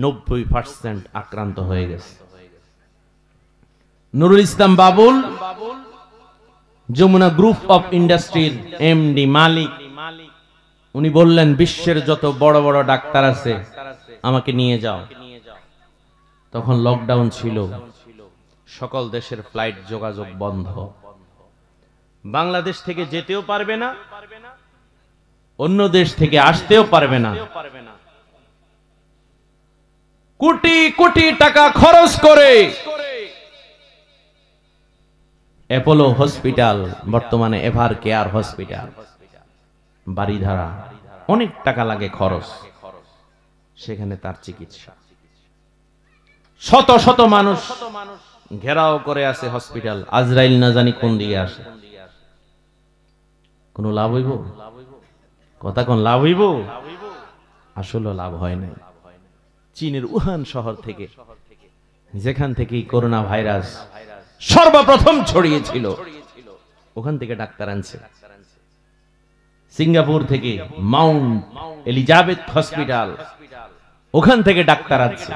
নব্বই পার্সেন্ট আক্রান্ত হয়ে গেছে নুরুল ইসলাম বাবুল যমুনা গ্রুপ অফ ইন্ডাস্ট্রির এমডি মালিক উনি বললেন বিশ্বের যত বড় বড় ডাক্তার আছে আমাকে নিয়ে যাও তখন লকডাউন ছিল সকল দেশের ফ্লাইট যোগাযোগ বন্ধ বাংলাদেশ থেকে যেতেও পারবে না অন্য দেশ থেকে আসতেও পারবে না কোটি কোটি টাকা খরচ করে অ্যাপোলো হসপিটাল বর্তমানে এভার কেয়ার হসপিটাল বাড়ি ধারা অনেক টাকা লাগে খরচ সেখানে তার চিকিৎসা শত শত মানুষ ঘেরাও করে আছে হসপিটাল আজরাইল না জানি কোন দিকে আসে কোনো লাভ হইব কথা কোন লাভ হইব আসলে লাভ হয় নাই চীনের উহান শহর থেকে যেখান থেকে করোনা ভাইরাস সর্বপ্রথম ছড়িয়েছিল ওখান থেকে ডাক্তার আনছে সিঙ্গাপুর থেকে মাউন্ট এলিজাবেথ হসপিটাল ওখান থেকে ডাক্তার আছে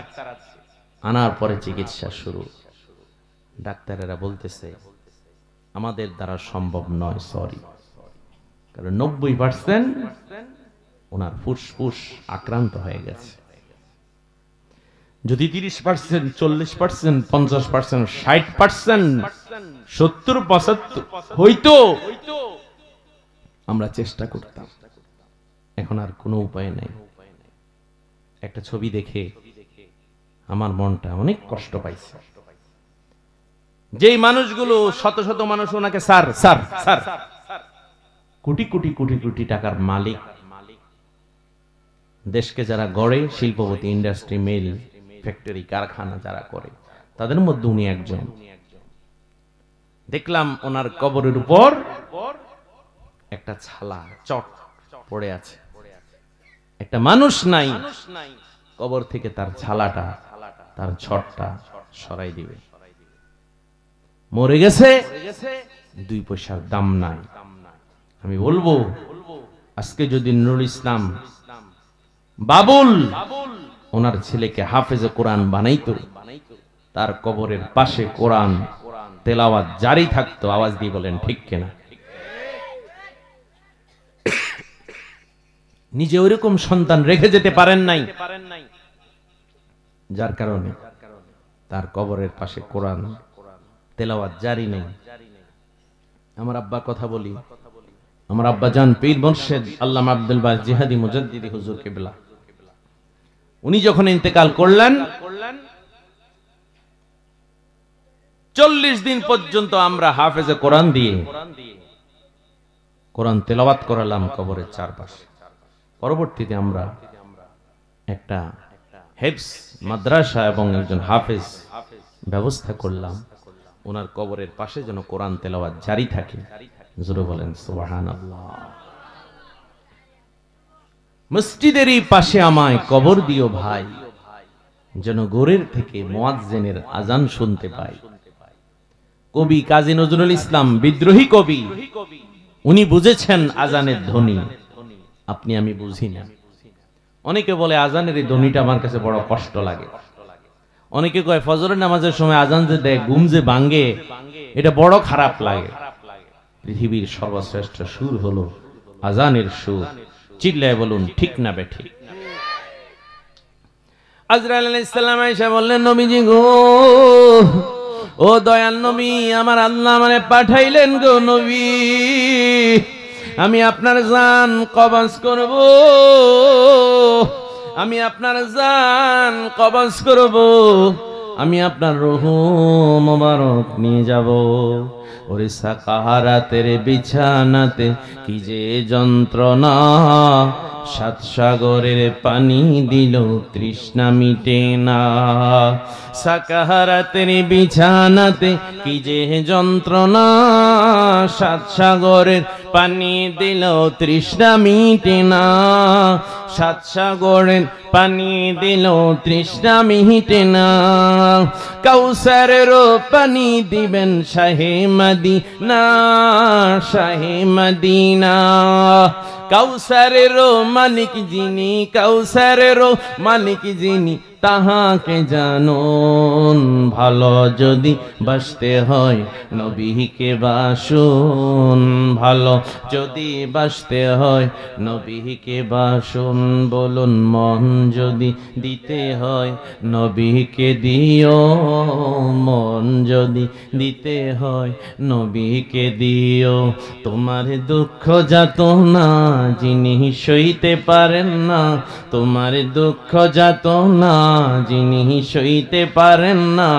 আনার পরে চিকিৎসা শুরু ডাক্তারেরা বলতেছে আমাদের দ্বারা সম্ভব নয় সরি কারণ নব্বই পার্সেন্ট ওনার ফুসফুস আক্রান্ত হয়ে গেছে যদি তিরিশ পার্সেন্ট চল্লিশ পার্সেন্ট পঞ্চাশ পার্সেন্ট ষাট পার্সেন্ট সত্তর পঁচাত্তর হইতো আমরা চেষ্টা করতাম এখন আর কোনো উপায় নাই একটা ছবি দেখে আমার মনটা অনেক কষ্ট পাইছে যেই মানুষগুলো শত শত মানুষ ওনাকে স্যার স্যার স্যার কোটি কোটি কোটি কোটি টাকার মালিক দেশকে যারা গড়ে শিল্পপতি ইন্ডাস্ট্রি মিল ফ্যাক্টরি কারখানা যারা করে তাদের মধ্যে উনি একজন দেখলাম ওনার কবরের উপর একটা ছালা চট পড়ে আছে একটা মানুষ নাই কবর থেকে তার ছালাটা তার ছটটা সরাই দিবে মরে গেছে দুই পয়সার দাম নাই আমি বলবো আজকে যদি নুরুল ইসলাম বাবুল ওনার ছেলেকে হাফেজে কোরআন বানাইতো তার কবরের পাশে কোরআন তেলাওয়াত জারি থাকতো আওয়াজ দিয়ে বলেন ঠিক কেনা নিজে ওরকম সন্তান রেখে যেতে পারেন নাই যার কারণে তার কবরের পাশে কোরআন তেলাওয়াত জারি নেই আমার আব্বা কথা বলি আমার আব্বা জান পীর বর্ষেদ আল্লাহ আব্দুল বাস জিহাদি মুজাদ্দিদি হুজুর কেবলা উনি যখন ইন্তেকাল করলেন চল্লিশ দিন পর্যন্ত আমরা হাফেজে কোরআন দিয়ে কোরআন তেলাওয়াত করালাম কবরের চারপাশে পরবর্তীতে আমরা একটা হেফস মাদ্রাসা এবং একজন হাফেজ ব্যবস্থা করলাম ওনার কবরের পাশে যেন কোরআন তেলাওয়াত জারি থাকে জুরু বলেন সুবাহান মসজিদেরই পাশে আমায় কবর দিও ভাই যেন গোরের থেকে মোয়াজ্জেনের আজান শুনতে পাই কবি কাজী নজরুল ইসলাম বিদ্রোহী কবি উনি বুঝেছেন আজানের ধ্বনি আপনি আমি বুঝি না অনেকে বলে আজানের এই ধ্বনিটা আমার কাছে বড় কষ্ট লাগে অনেকে কয় ফজরের নামাজের সময় আজান যে দেয় গুম যে বাঙ্গে এটা বড় খারাপ লাগে পৃথিবীর সর্বশ্রেষ্ঠ সুর হলো আজানের সুর চিল্লায় বলুন ঠিক না বেঠি আজরাল আয়সা বললেন নবীজি গো ও দয়াল নবী আমার আল্লাহ মানে পাঠাইলেন গো নবী আমি আপনার জান কবজ করব আমি আপনার জান কবজ করব আমি আপনার রহু মোবারক নিয়ে যাব ওরে সাকাহারাতের বিছানাতে কি যে যন্ত্রণা সাত সাগরের পানি দিল তৃষ্ণা মিটে না সাকাহারাতের বিছানাতে কি যে যন্ত্রণা সাত সাগরের পানি দিল তৃষ্ণা মিটে না সাত সাগরের পানি দিল তৃষ্ণা মিটে না কাউসারেরও পানি দিবেন সাহেব মদিনা শাহি মদিনা কাউসারেরও মালিক যিনি কাউসারেরও মানিক জিনি তাহাকে জানুন ভালো যদি বাসতে হয় নবীকে বাসুন ভালো যদি বাসতে হয় নবীকে বাসুন বলুন মন যদি দিতে হয় নবীকে দিও মন যদি দিতে হয় নবীকে দিও তোমার দুঃখ যাত না যিনি সইতে পারেন না তোমার দুঃখ যাত না যিনি সইতে পারেন না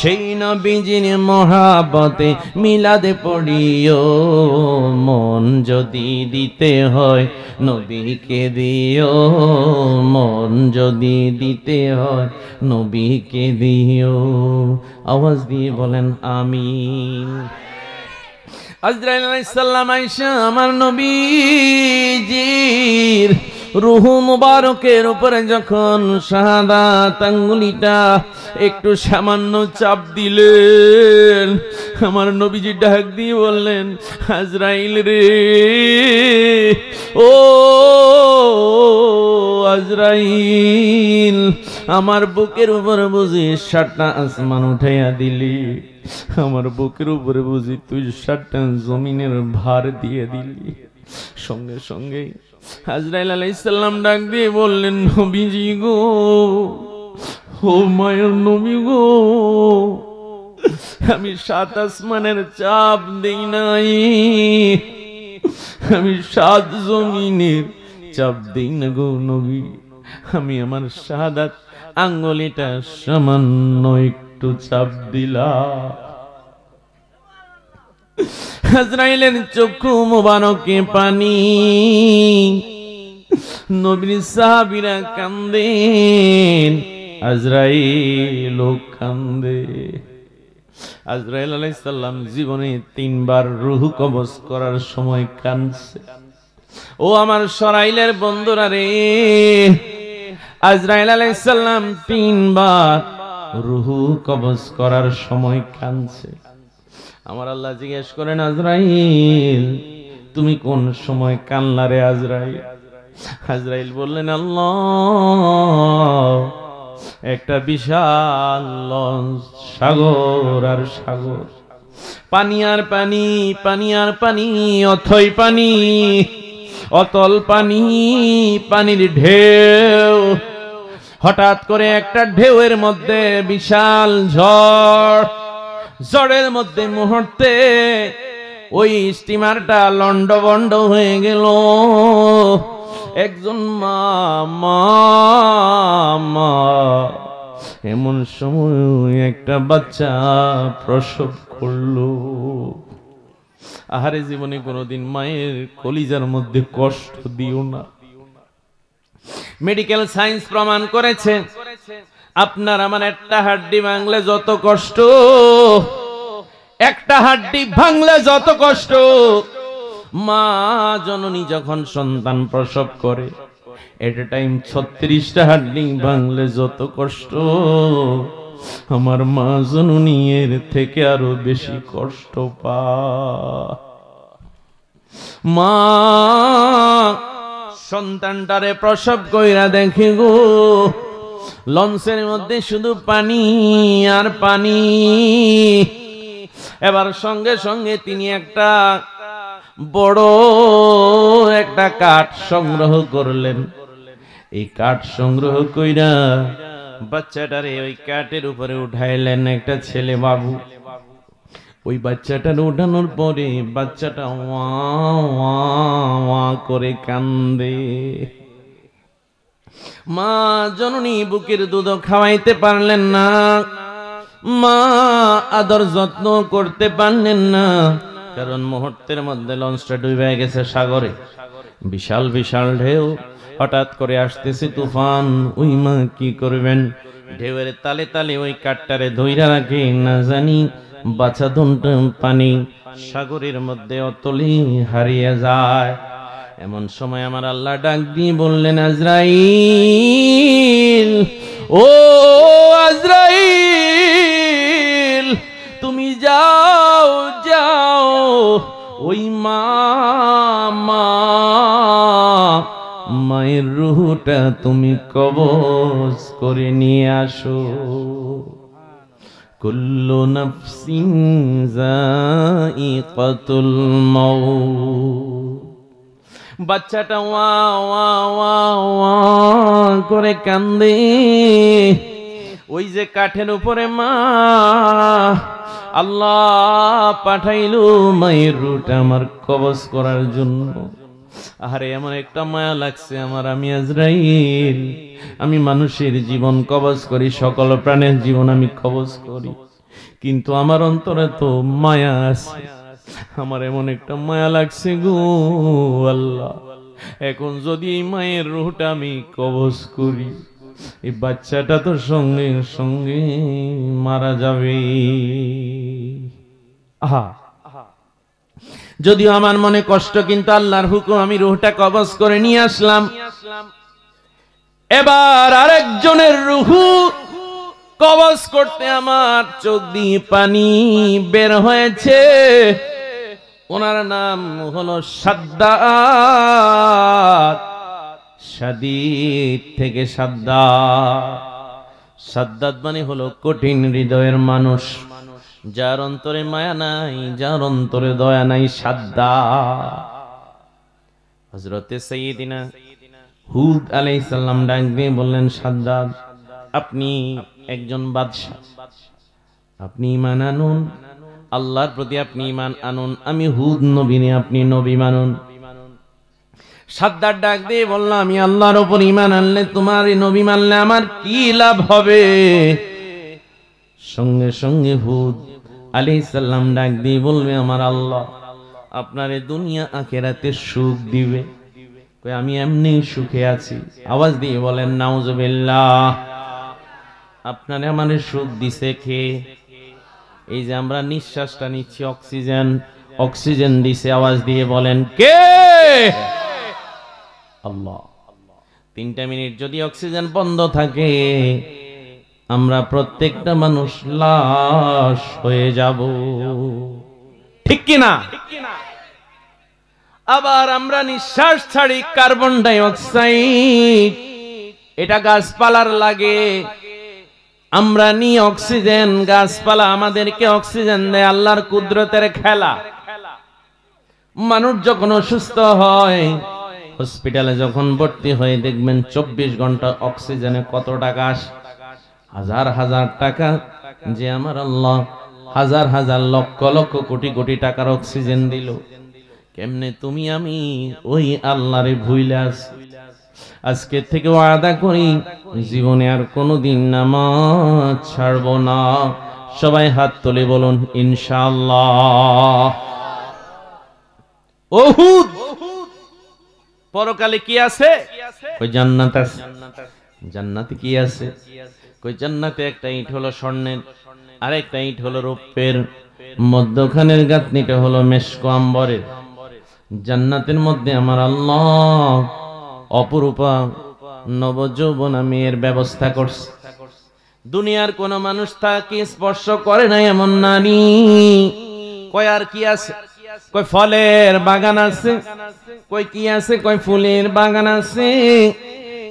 সেই নবীজির মহাবতে মিলাদে পড়িও মন যদি দিতে হয় নবীকে দিও মন যদি দিতে হয় নবীকে দিও আওয়াজ দিয়ে বলেন আমি আজরাইল আলাইহিস সালাম আয়েশা আমার নবীজির রুহু মুবারকের উপরে যখন সাদা তাঙ্গুলিটা একটু সামান্য চাপ দিলেন আমার নবীজি ডাক দিয়ে বললেন আজরাইল রে ও আজরাইল আমার বুকের উপর বুঝি সাতটা আসমান উঠাইয়া দিলি আমার বুকের উপরে বুঝি তুই সাতটা জমিনের ভার দিয়ে দিলি সঙ্গে সঙ্গে হাজরাইল ইসলাম ডাক দিয়ে বললেন নবীজি গো ও মায়ের নবী গো আমি সাত আসমানের চাপ দেই নাই আমি সাত জমিনের চাপ দেই না গো নবী আমি আমার সাদাত আঙ্গুলিটা সামান্য একটু চাপ দিলাম হাজরাইলের চক্ষু মোবারকে পানি নবীর সাহাবিরা কান্দেন আজরাইল কান্দে আজরাইল আলাইসাল্লাম জীবনে তিনবার রুহু কবজ করার সময় কানছে ও আমার সরাইলের বন্ধুরা রে আজরাইল আলাইসাল্লাম তিনবার রুহু কবজ করার সময় কানছে আমার আল্লাহ জিজ্ঞেস করেন আজরাইল তুমি কোন সময় কান্নারে আজরাইল আজরাইল বললেন আল্লাহ একটা বিশাল লঞ্চ সাগর আর সাগর পানি আর পানি পানি আর পানি অথই পানি অতল পানি পানির ঢেউ হঠাৎ করে একটা ঢেউয়ের মধ্যে বিশাল ঝড় জড়ের মধ্যে মুহূর্তে ওই স্টিমারটা বন্ড হয়ে গেল একজন মা এমন সময় একটা বাচ্চা প্রসব করল আহারে জীবনে কোনোদিন মায়ের কলিজার মধ্যে কষ্ট দিও না মেডিকেল সায়েন্স প্রমাণ করেছে আপনার আমার মানে একটা হাড্ডি ভাঙলে যত কষ্ট একটা হাড্ডি ভাঙলে যত কষ্ট মা জননী যখন সন্তান প্রসব করে এট টাইম ছত্রিশটা হাড্ডি ভাঙলে যত কষ্ট আমার মা জননী এর থেকে আরো বেশি কষ্ট পা মা সন্তানটারে প্রসব কইরা দেখে গো লঞ্চের মধ্যে শুধু পানি আর পানি এবার সঙ্গে সঙ্গে তিনি একটা বড় একটা কাঠ সংগ্রহ করলেন এই কাঠ সংগ্রহ কইরা বাচ্চাটারে ওই কাঠের উপরে উঠাইলেন একটা ছেলে বাবু ওই বাচ্চাটার উঠানোর পরে বাচ্চাটা ওয়া ওয়া করে কান্দে মা জননী বুকের দুধ খাওয়াইতে পারলেন না মা আদর যত্ন করতে পারলেন না কারণ মুহূর্তের মধ্যে লঞ্চটা ডুবে গেছে সাগরে বিশাল বিশাল ঢেউ হঠাৎ করে আসতেছে তুফান ওই মা কি করবেন ঢেউয়ের তালে তালে ওই কাঠটারে ধৈরা রাখে না জানি বাছা ধুনটা পানি সাগরের মধ্যে অতলি হারিয়ে যায় এমন সময় আমার আল্লাহ ডাক দিয়ে বললেন আজরাইল ও আজরাইল তুমি যাও যাও ওই মা মায়ের রুহটা তুমি কবজ করে নিয়ে আসো কুল্লু নফসিন জাইকাতুল মাউত বাচ্চাটা ওয়া ওয়া ওয়া ওয়া করে কান্দে ওই যে কাঠের উপরে মা আল্লাহ পাঠাইল মায়ের রুটা আমার কবজ করার জন্য আরে আমার একটা মায়া লাগছে আমার আমি আজরাইল আমি মানুষের জীবন কবজ করি সকল প্রাণের জীবন আমি কবজ করি কিন্তু আমার অন্তরে তো মায়া আছে আমার এমন একটা মায়া লাগছে গো আল্লাহ এখন যদি এই মায়ের রুহটা আমি কবজ করি এই বাচ্চাটা তো সঙ্গে সঙ্গে মারা যাবে আহা যদিও আমার মনে কষ্ট কিন্তু আল্লাহর হুকুম আমি রুহটা কবজ করে নিয়ে আসলাম এবার আরেকজনের রুহু কবজ করতে আমার চোখ দিয়ে পানি বের হয়েছে ওনার নাম হলো সাদ্দাত সাদিদ থেকে সাদ্দাত সাদ্দাত মানে হলো কঠিন হৃদয়ের মানুষ যার অন্তরে মায়া নাই যার অন্তরে দয়া নাই সাদ্দা হজরতে সঈদিনা হুদ আলাইসাল্লাম ডাক দিয়ে বললেন সাদ্দাত আপনি একজন বাদশাহ আপনি মানানুন আল্লাহর প্রতি আপনি ইমান আনুন আমি হুদ নবীনে আপনি নবী মানুন সাদ্দার ডাক দিয়ে বললাম আমি আল্লাহর ওপর ইমান আনলে তোমার এই নবী মানলে আমার কি লাভ হবে সঙ্গে সঙ্গে হুদ আলী সাল্লাম ডাক দিয়ে বলবে আমার আল্লাহ আপনারে দুনিয়া আখেরাতে সুখ দিবে আমি এমনি সুখে আছি আওয়াজ দিয়ে বলেন নাউজবিল্লাহ আপনারে আমারে সুখ দিছে খেয়ে এই যে আমরা নিঃশ্বাসটা নিচ্ছি অক্সিজেন অক্সিজেন দিছে আওয়াজ দিয়ে বলেন কে আল্লাহ তিনটা মিনিট যদি অক্সিজেন বন্ধ থাকে আমরা প্রত্যেকটা মানুষ লাশ হয়ে যাব ঠিক কিনা আবার আমরা নিঃশ্বাস ছাড়ি কার্বন ডাই অক্সাইড এটা গাছপালার লাগে আমরা নি অক্সিজেন গাছপালা আমাদেরকে অক্সিজেন দেয় আল্লাহর কুদরতের খেলা মানুষ যখন অসুস্থ হয় হসপিটালে যখন ভর্তি হয়ে দেখবেন চব্বিশ ঘন্টা অক্সিজেনে কত টাকা হাজার হাজার টাকা যে আমার আল্লাহ হাজার হাজার লক্ষ লক্ষ কোটি কোটি টাকার অক্সিজেন দিল কেমনে তুমি আমি ওই আল্লাহরে আস আজকে থেকে ওয়াদা করি জীবনে আর কোনোদিন নামাজ ছাড়ব না সবাই হাত তুলে বলুন ইনশাআল্লাহ ওহুদ পরকালে কি আছে ওই জান্নাত আছে জান্নাতে কি আছে কই জান্নাতে একটা ইট হলো স্বর্ণের আর একটা ইট হলো রৌপ্যের মধ্যখানের গাঁথনিটা হলো মেশকো আম্বরের জান্নাতের মধ্যে আমার আল্লাহ অপরূপা নবযৌবনা মেয়ের ব্যবস্থা করছে দুনিয়ার কোন মানুষ তাকে স্পর্শ করে না এমন নারী কয় আর কি আছে কই ফলের বাগান আছে কই কি আছে কই ফুলের বাগান আছে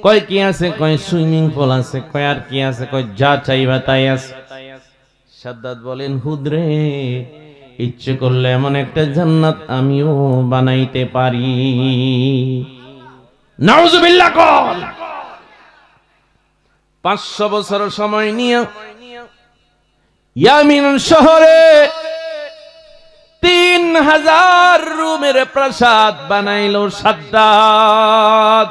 কই কি আছে কই সুইমিং পুল আছে কই আর কি আছে কই যা চাইবা তাই আছে সাদ্দাত বলেন হুদরে ইচ্ছে করলে এমন একটা জান্নাত আমিও বানাইতে পারি পাঁচশো বছর সময় নিয়ে শহরে তিন হাজার রুমের প্রাসাদ বানাইল সাদ্দাত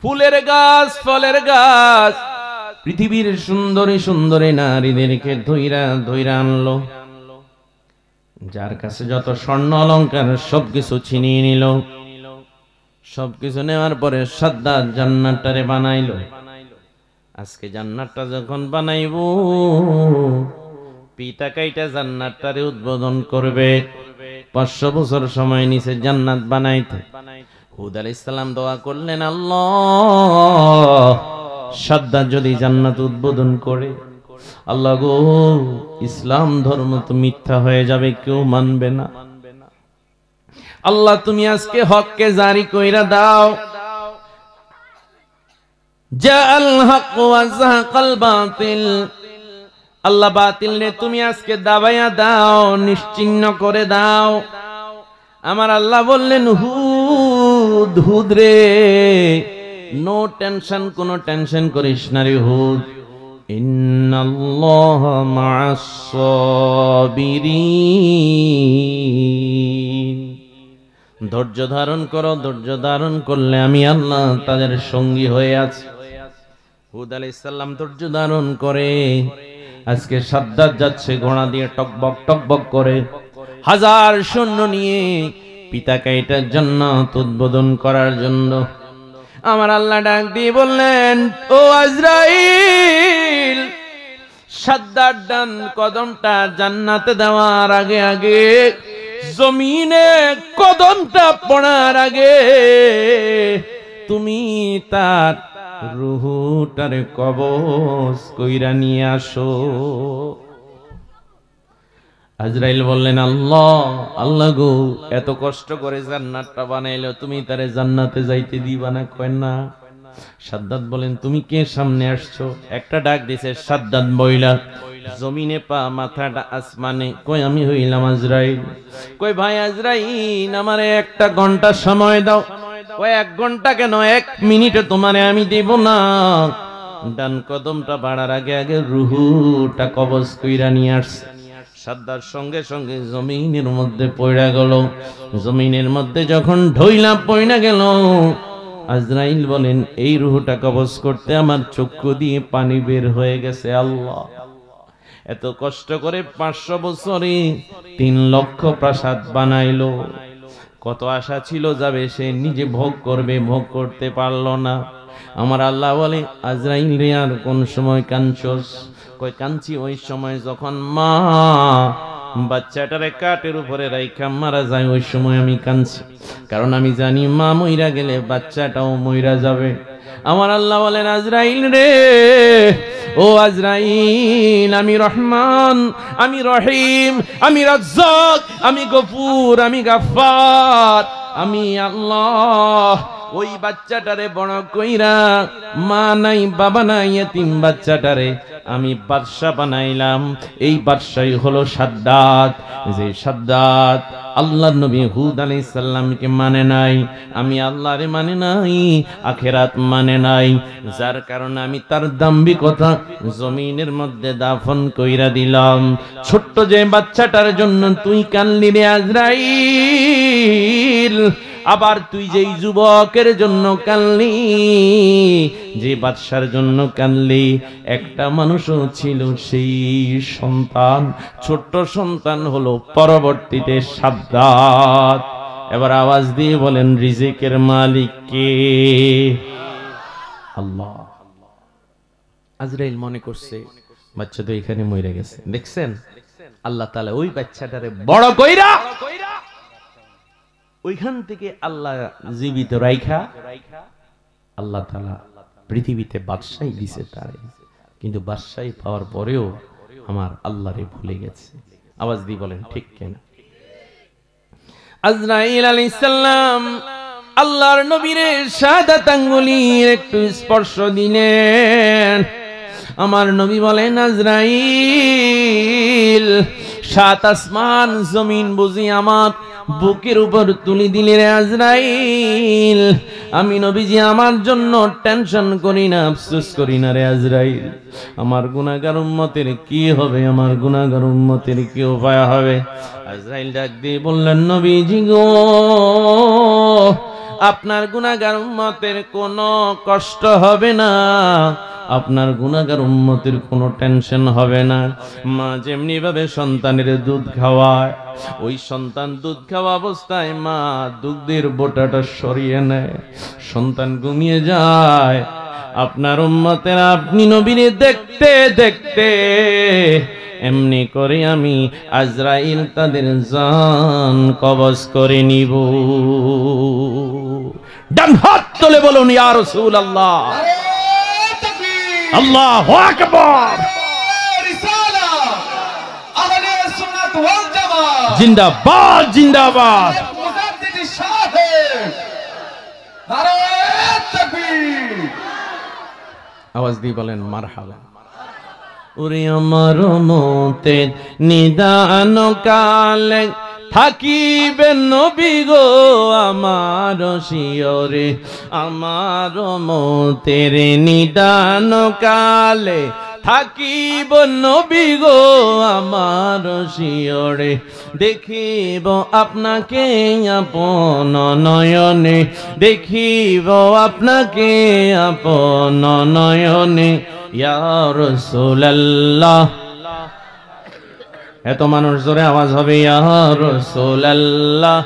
ফুলের গাছ ফলের গাছ পৃথিবীর সুন্দরী সুন্দরী নারীদেরকে ধৈরা ধৈরা আনলো যার কাছে যত স্বর্ণ অলঙ্কার সবকিছু ছিনিয়ে নিল সবকিছু নেওয়ার পরে সাদ্দাত জান্নাতটারে বানাইলো আজকে জান্নাতটা যখন বানাইব পিতা কাইটা জান্নাতটারে উদ্বোধন করবে পাঁচশো বছর সময় নিচে জান্নাত বানাইতে হুদ আলাইহিস সালাম দোয়া করলেন আল্লাহ সাদ্দাত যদি জান্নাত উদ্বোধন করে আল্লাহ গো ইসলাম ধর্ম তো মিথ্যা হয়ে যাবে কেউ মানবে না আল্লাহ তুমি আজকে হককে জারি কইরা দাও আল্লাহ বাতিল নে তুমি আজকে দাবাইয়া দাও নিশ্চিন্ন করে দাও আমার আল্লাহ বললেন হুদ হুদ রে নো টেনশন কোনো টেনশন করিস না রে হুদ ইন্নাল্লাহ মা'আস-সাবিরিন ধৈর্য ধারণ করো ধৈর্য ধারণ করলে আমি আল্লাহ তাদের সঙ্গী হয়ে আছি হুদ আলাইসাল্লাম ধৈর্য ধারণ করে আজকে সাদ্দার যাচ্ছে ঘোড়া দিয়ে টকবক টকবক করে হাজার সৈন্য নিয়ে পিতাকে এটার জন্য উদ্বোধন করার জন্য আমার আল্লাহ ডাক দিয়ে বললেন ও আজরাইল সাদ্দার ডান কদমটা জান্নাতে দেওয়ার আগে আগে জমিনে কদমটা পড়ার আগে তুমি তার রুহুটার কবজ কইরা নিয়ে আসো আজরাইল বললেন আল্লাহ আল্লাহ গো এত কষ্ট করে জান্নাতটা বানাইলো তুমি তারে জান্নাতে যাইতে দিবা না কয় না সাদ্দাত বলেন তুমি কে সামনে আসছো একটা ডাক দিছে সাদ্দাত বইলা জমিনে পা মাথাটা আসমানে কই আমি হইলাম আজরাইল কই ভাই আজরাইল আমারে একটা ঘন্টা সময় দাও কই এক ঘন্টা কেন এক মিনিটে তোমারে আমি দেব না ডান কদমটা বাড়ার আগে আগে রুহুটা কবজ কইরা নিয়ে আসছে সাদ্দার সঙ্গে সঙ্গে জমিনের মধ্যে পড়া গেল জমিনের মধ্যে যখন ঢইলা পড়া গেল আজরাইল বলেন এই রুহটা কবজ করতে আমার চক্ষু দিয়ে পানি বের হয়ে গেছে আল্লাহ এত কষ্ট করে পাঁচশো বছরে তিন লক্ষ প্রাসাদ বানাইলো কত আশা ছিল যাবে সে নিজে ভোগ করবে ভোগ করতে পারল না আমার আল্লাহ বলে আজরাইল রে আর কোন সময় কাঞ্চস কয় কাঞ্চি ওই সময় যখন মা বাচ্চাটারে কাটের উপরে রাইখা মারা যায় ওই সময় আমি কাঁদছি কারণ আমি জানি মা মইরা গেলে বাচ্চাটাও মইরা যাবে আমার আল্লাহ বলেন আজরাইল রে ও আজরাইল আমি রহমান আমি রহিম আমি রাজ্জাক আমি গফুর আমি গাফফার আমি আল্লাহ ওই বাচ্চাটারে বড় কইরা মা নাই বাবা নাই এতিম বাচ্চাটারে আমি বাদশা বানাইলাম এই বাদশাই হলো সাদ্দাত যে সাদ্দাত আল্লাহ নবী হুদ আলাই সাল্লামকে মানে নাই আমি আল্লাহরে মানে নাই আখেরাত মানে নাই যার কারণে আমি তার দাম্বিকতা জমিনের মধ্যে দাফন কইরা দিলাম ছোট্ট যে বাচ্চাটার জন্য তুই কান্লি রে আজরাই কালিল আবার তুই যেই যুবকের জন্য কানলি যে বাদশার জন্য কানলি একটা মানুষও ছিল সেই সন্তান ছোট্ট সন্তান হলো পরবর্তীতে সাদ্দাত এবার আওয়াজ দিয়ে বলেন রিজিকের মালিক কে আল্লাহ আজরাইল মনে করছে বাচ্চা তো এখানে মরে গেছে দেখছেন আল্লাহ তাআলা ওই বাচ্চাটারে বড় কইরা ওইখান থেকে আল্লাহ জীবিত রাইখা আল্লাহ তালা পৃথিবীতে বাদশাহী দিছে তারে কিন্তু বাদশাহী পাওয়ার পরেও আমার আল্লাহরে ভুলে গেছে আওয়াজ দিয়ে বলেন ঠিক কেনা আজরাইল আলাইহিস সালাম আল্লাহর নবীর সাদা আঙ্গুলির একটু স্পর্শ দিলেন আমার নবী বলেন আজরাইল সাত আসমান জমিন বুঝি আমার বুকের উপর তুলি দিলেন আজরাইল আমি নবীজি আমার জন্য টেনশন করি না আফসোস করি না রে আজরাইল আমার গুণাগার উম্মতের কি হবে আমার গুণাগার উম্মতের কি উপায় হবে আজরাইল ডাক দিয়ে বললেন নবীজি গো আপনার গুণাগার উম্মতের কোনো কষ্ট হবে না আপনার গুণাগার উন্নতির কোনো টেনশন হবে না মা যেমনিভাবে সন্তানের দুধ খাওয়ায় ওই সন্তান দুধ খাওয়া অবস্থায় মা দুধের বোটাটা সরিয়ে নেয় সন্তান ঘুমিয়ে যায় আপনার উন্মতের আপনি নবীনে দেখতে দেখতে এমনি করে আমি আজরাইল তাদের জান কবজ করে নিব ডান হাত তোলে বলুন ইয়া রাসূলুল্লাহ আল্লাহ আল্লাহ জিন্দাবাদ জিন্দাবাদ আওয়াজ দিয়ে বলেন মার ওরে আমার মতে নিদান কালে থাকিবেন নবী গো আমার শিয়রে আমার মতের নিদান কালে থাকিব নবী গো আমার শিয়রে দেখিব আপনাকে আপন নয়নে দেখিব আপনাকে আপন নয়নে ইয়া রাসূলুল্লাহ ایتو مانور زورے آواز ہو بھی یا رسول اللہ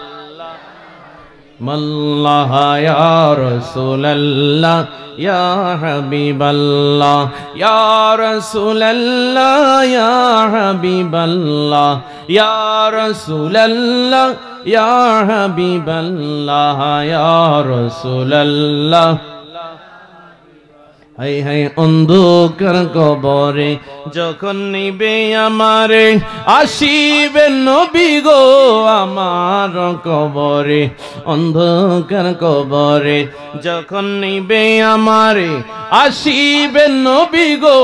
ملہ یا رسول اللہ یا حبیب اللہ یا رسول اللہ یا حبیب اللہ یا رسول اللہ یا حبیب اللہ یا رسول اللہ হাই হাই অন্ধকার কবরে যখন নিবে আমারে আসিবে নবী গো আমার কবরে অন্ধকার কবরে যখন নিবে আমারে আসিবে নবী গো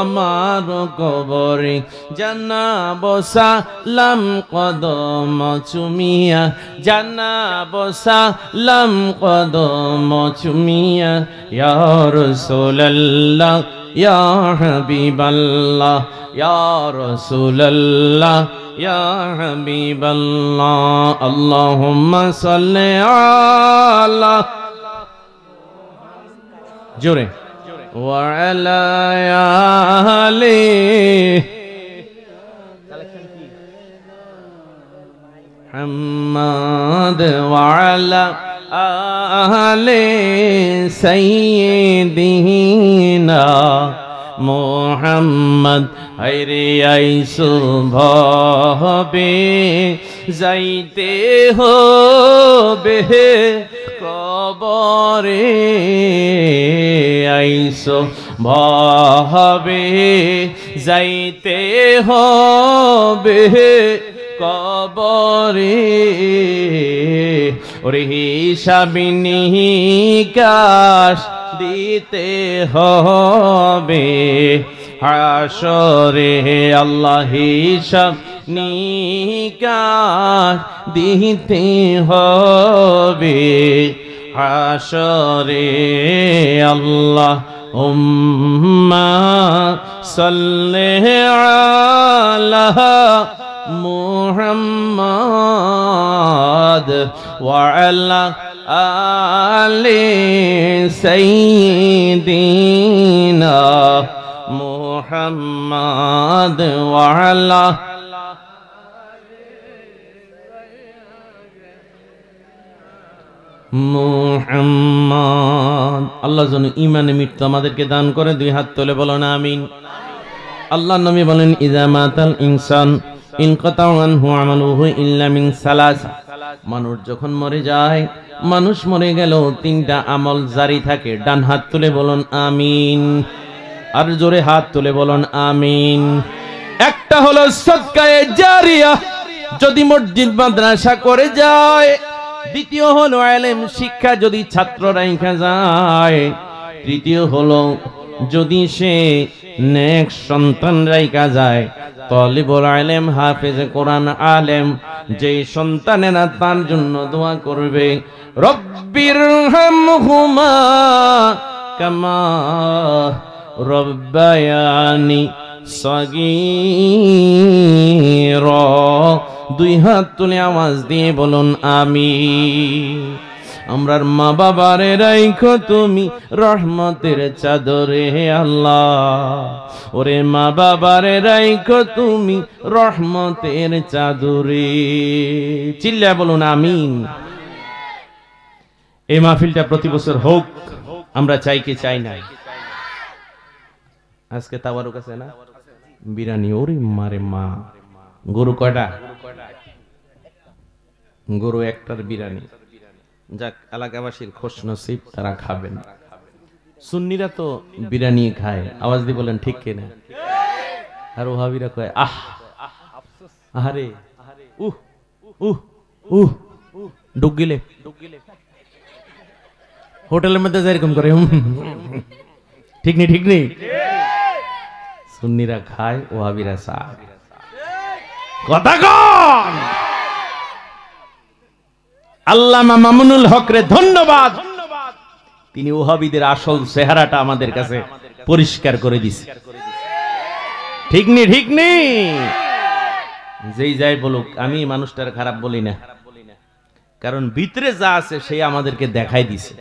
আমার কবরে জানা বসা লাম কদম চুমিয়া জানা বসা লাম কদম চুমিয়া ইয়ার সোল رسول الله يا حبيب الله يا رسول الله يا حبيب الله اللهم صل على جوري وعلى علي محمد وعلى আলে সাইয়েদিনা মোহাম্মদ হরে আইসু ভবে যাইতে হবে কবরে আইসো ভবে যাইতে হবে কবরে ওরে হিসাবি দিতে হবে আসরে আল্লাহ হিসাব নিকাশ দিতে হবে আসরে আল্লাহ উম্মা সাল্লে আলা محمد وعلى آل سيدنا محمد وعلى মুহাম্মদ আল্লাহ যেন ইমানে মৃত্যু আমাদেরকে দান করে দুই হাত তোলে বলো না আমিন আল্লাহ নবী বলেন ইজা ইনসান মানুষ যখন মরে যায় মানুষ মরে গেল তিনটা আমল জারি থাকে ডান হাত তুলে বলুন আমিন আর জোরে হাত তুলে বলুন আমিন একটা হলো সৎকায়ে জারিয়া যদি মসজিদ মাদ্রাসা করে যায় দ্বিতীয় হলো আলেম শিক্ষা যদি ছাত্ররা যায় তৃতীয় হলো যদি সে নেক সন্তান রাইকা যায় তলিবুল আলেম হাফেজ কোরআন আলেম যেই না তার জন্য দোয়া করবে রব্বির হুমা কামা রব্বায়ানি সগীর দুই হাত তুলে আওয়াজ দিয়ে বলুন আমি আমরার মা বাবারে রাইখো তুমি রহমতের চাদরে আল্লাহ ওরে মা বাবারে রাইখো তুমি রহমতের চাদরে চিল্লা বলুন আমিন এই মাহফিলটা প্রতি বছর হোক আমরা চাই কি চাই নাই আজকে তাবারও কাছে না বিরানি ওরে মারে মা গরু কয়টা গরু একটার বিরানি যাক এলাকাবাসীর খোস নসিব তারা খাবেন সুন্নিরা তো বিরিয়ানি খায় আওয়াজ দিয়ে বলেন ঠিক কিনা আর ওহাবিরা কয় আহ আহারে উহ উহ উহ ডুব গেলে হোটেলের মধ্যে যেরকম করে ঠিক নেই ঠিক নেই সুন্নিরা খায় ওহাবিরা সাহ কথা কন আল্লামা মামুনুল হকরে ধন্যবাদ তিনি ওহাবিদের আসল চেহারাটা আমাদের কাছে পরিষ্কার করে দিছে ঠিক নি ঠিক নি যেই যাই বলুক আমি মানুষটার খারাপ বলি না কারণ ভিতরে যা আছে সে আমাদেরকে দেখাই দিছে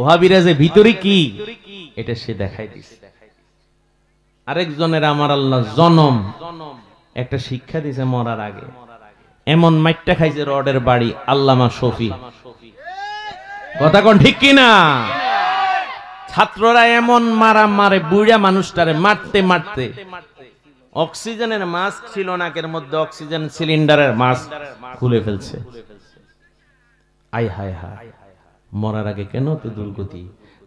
ওহাবিরা যে ভিতরে কি এটা সে দেখাই দিছে আরেকজনের আমার আল্লাহ জনম একটা শিক্ষা দিছে মরার আগে এমন মাইটটা খাইছে রডের বাড়ি আল্লামা শফি কথা কোন ঠিক কিনা ছাত্ররা এমন মারা মারে বুড়া মানুষটারে মারতে মারতে অক্সিজেনের মাস্ক ছিল নাকের মধ্যে অক্সিজেন সিলিন্ডারের মাস্ক খুলে ফেলছে আই হায় হায় মরার আগে কেন তো দুর্গতি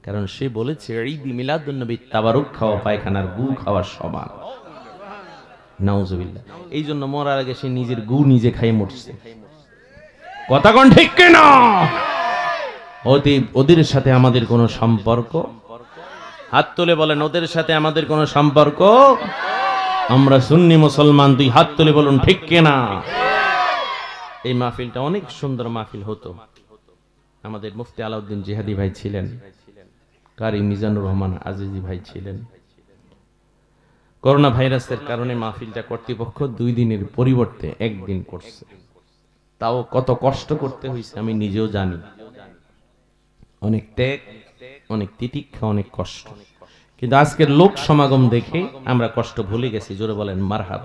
কারণ সে বলেছে ঈদ নবী তাবারুক খাওয়া পায়খানার গু খাওয়ার সমান নাউজবিল্লা এই জন্য মরার আগে সে নিজের গু নিজে খাইয়ে মরছে কথা কোন ঠিক কিনা ওদের সাথে আমাদের কোনো সম্পর্ক হাত তুলে বলেন ওদের সাথে আমাদের কোনো সম্পর্ক আমরা সুন্নি মুসলমান দুই হাত তুলে বলুন ঠিক না এই মাহফিলটা অনেক সুন্দর মাহফিল হতো আমাদের মুফতি আলাউদ্দিন জিহাদি ভাই ছিলেন কারি মিজানুর রহমান আজিজি ভাই ছিলেন করোনা ভাইরাসের কারণে মাহফিলটা কর্তৃপক্ষ দুই দিনের পরিবর্তে একদিন করছে তাও কত কষ্ট করতে হয়েছে আমি নিজেও জানি অনেক ত্যাগ অনেক তিতিক্ষা অনেক কষ্ট কিন্তু আজকের লোক সমাগম দেখে আমরা কষ্ট ভুলে গেছি জোরে বলেন মারহাব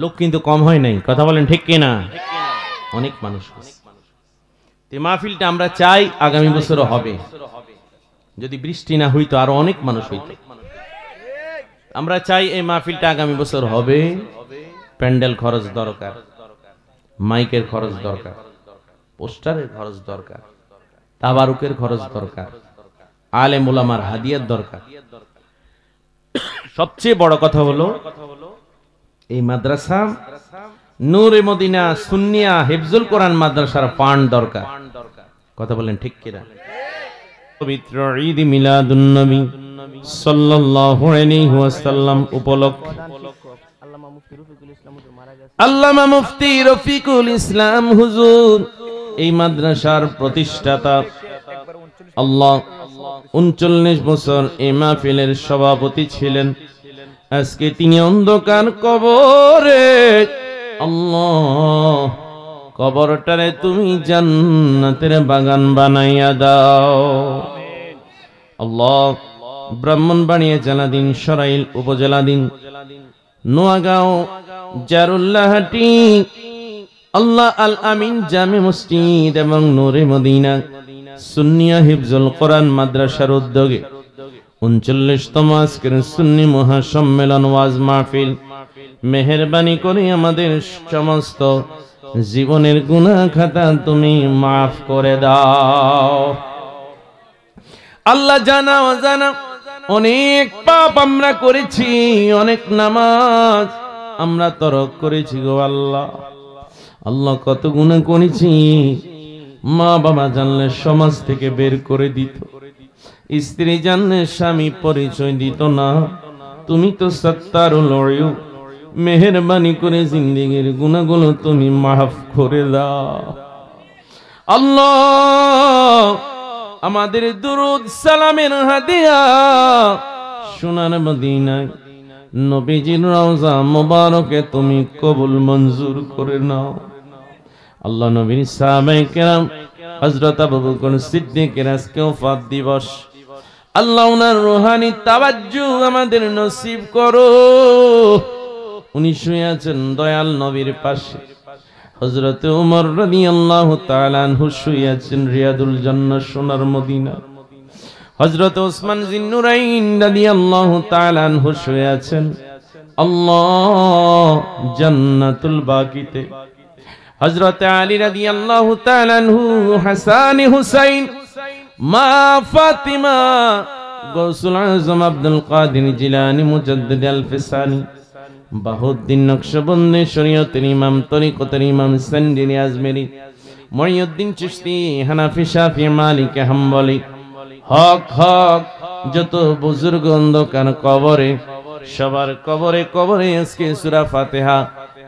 লোক কিন্তু কম হয় নাই কথা বলেন ঠিক কিনা অনেক মানুষ মাহফিলটা আমরা চাই আগামী বছরও হবে যদি বৃষ্টি না হইতো আরো অনেক মানুষ হইতো আমরা চাই এই মাহফিলটা আগামী বছর হবে প্যান্ডেল খরচ দরকার মাইকের খরচ দরকার পোস্টারের খরচ দরকার তাবারুকের খরচ দরকার আলে মোলামার হাদিয়ার দরকার সবচেয়ে বড় কথা হলো এই মাদ্রাসা নূরে মদিনা সুন্নিয়া হেফজুল কোরআন মাদ্রাসার ফান্ড দরকার কথা বলেন ঠিক কিনা পবিত্র ঈদ মিলাদুন্নবী আল্লামা মুফতি রফিকুল ইসলাম হুজুর এই মাদ্রাসার প্রতিষ্ঠাতা আল্লাহ উনচল্লিশ বছর এই মাহফিলের সভাপতি ছিলেন আজকে তিনি অন্ধকার কবরে আল্লাহ কবরটারে তুমি জান্নাতের বাগান বানাইয়া দাও আল্লাহ ব্রাহ্মণবাড়িয়া জেলাদিন সরাইল উপজেলাদিন নোয়াগাঁও জারুল্লাহাটি আল্লাহ আল আমিন জামে মসজিদ এবং নোরে মদিনা সুন্নিয়া হিফজুল কোরআন মাদ্রাসার উদ্যোগে উনচল্লিশতম আজকের সুন্নি মহাসম্মেলন ওয়াজ মাহফিল মেহরবানি করে আমাদের সমস্ত জীবনের গুণা খাতা তুমি মাফ করে দাও আল্লাহ জানা অজানা অনেক পাপ আমরা করেছি অনেক নামাজ আমরা তরক করেছি গো আল্লাহ আল্লাহ কত গুণে করেছি মা বাবা জানলে সমাজ থেকে বের করে দিত স্ত্রী জানলে স্বামী পরিচয় দিত না তুমি তো সত্তার লড়ু মেহরবানি করে জিন্দিগির গুণাগুলো তুমি মাফ করে দাও আল্লাহ আমাদের দুরুদ সালামের হাদিয়া সোনার মদিনায় নবীজির রওজা মোবারকে তুমি কবুল মঞ্জুর করে নাও আল্লাহ নবীর সাহাবায়ে কেরাম হযরত আবু বকর সিদ্দিক আজকে ওফাত দিবস আল্লাহ উনার রুহানি তাওয়াজ্জু আমাদের নসিব করো উনি শুয়ে আছেন দয়াল নবীর পাশে হজরত উমর রবি আল্লাহ তালানহু শুয়েছেন রিয়াদুল জন্ন সোনার মদিনা হজরত ওসমান জিন্নুরাইন রবি আল্লাহ তালানহু শুয়েছেন আল্লাহ জিলানি মুজাদ্দিদ আল ফিসানি বাহুদ্দিন নকশবন্দি শরীয়ত ইমাম তরিকতের ইমাম সেন্ডিনি আজমেরি মরিউদ্দিন চিস্তি হানাফি শাফি মালিক হাম্বলি হক হক যত বুজুর্গ অন্ধকার কবরে সবার কবরে কবরে আজকে সুরা ফাতেহা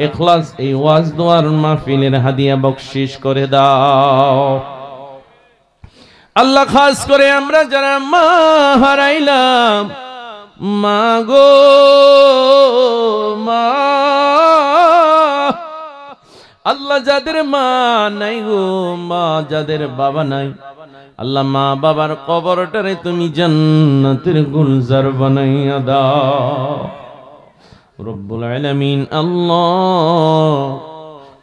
এখলাস এই ওয়াজ দোয়ার মাহফিলের হাদিয়া বকশিস করে দাও আল্লাহ খাস করে আমরা যারা মা হারাইলাম মাগো মা আল্লাহ যাদের মা নাই গো মা যাদের বাবা নাই আল্লাহ মা বাবার কবরটারে তুমি জান্নাতের গুলজার বানাইয়া দাও রব্বুল আলামিন আল্লাহ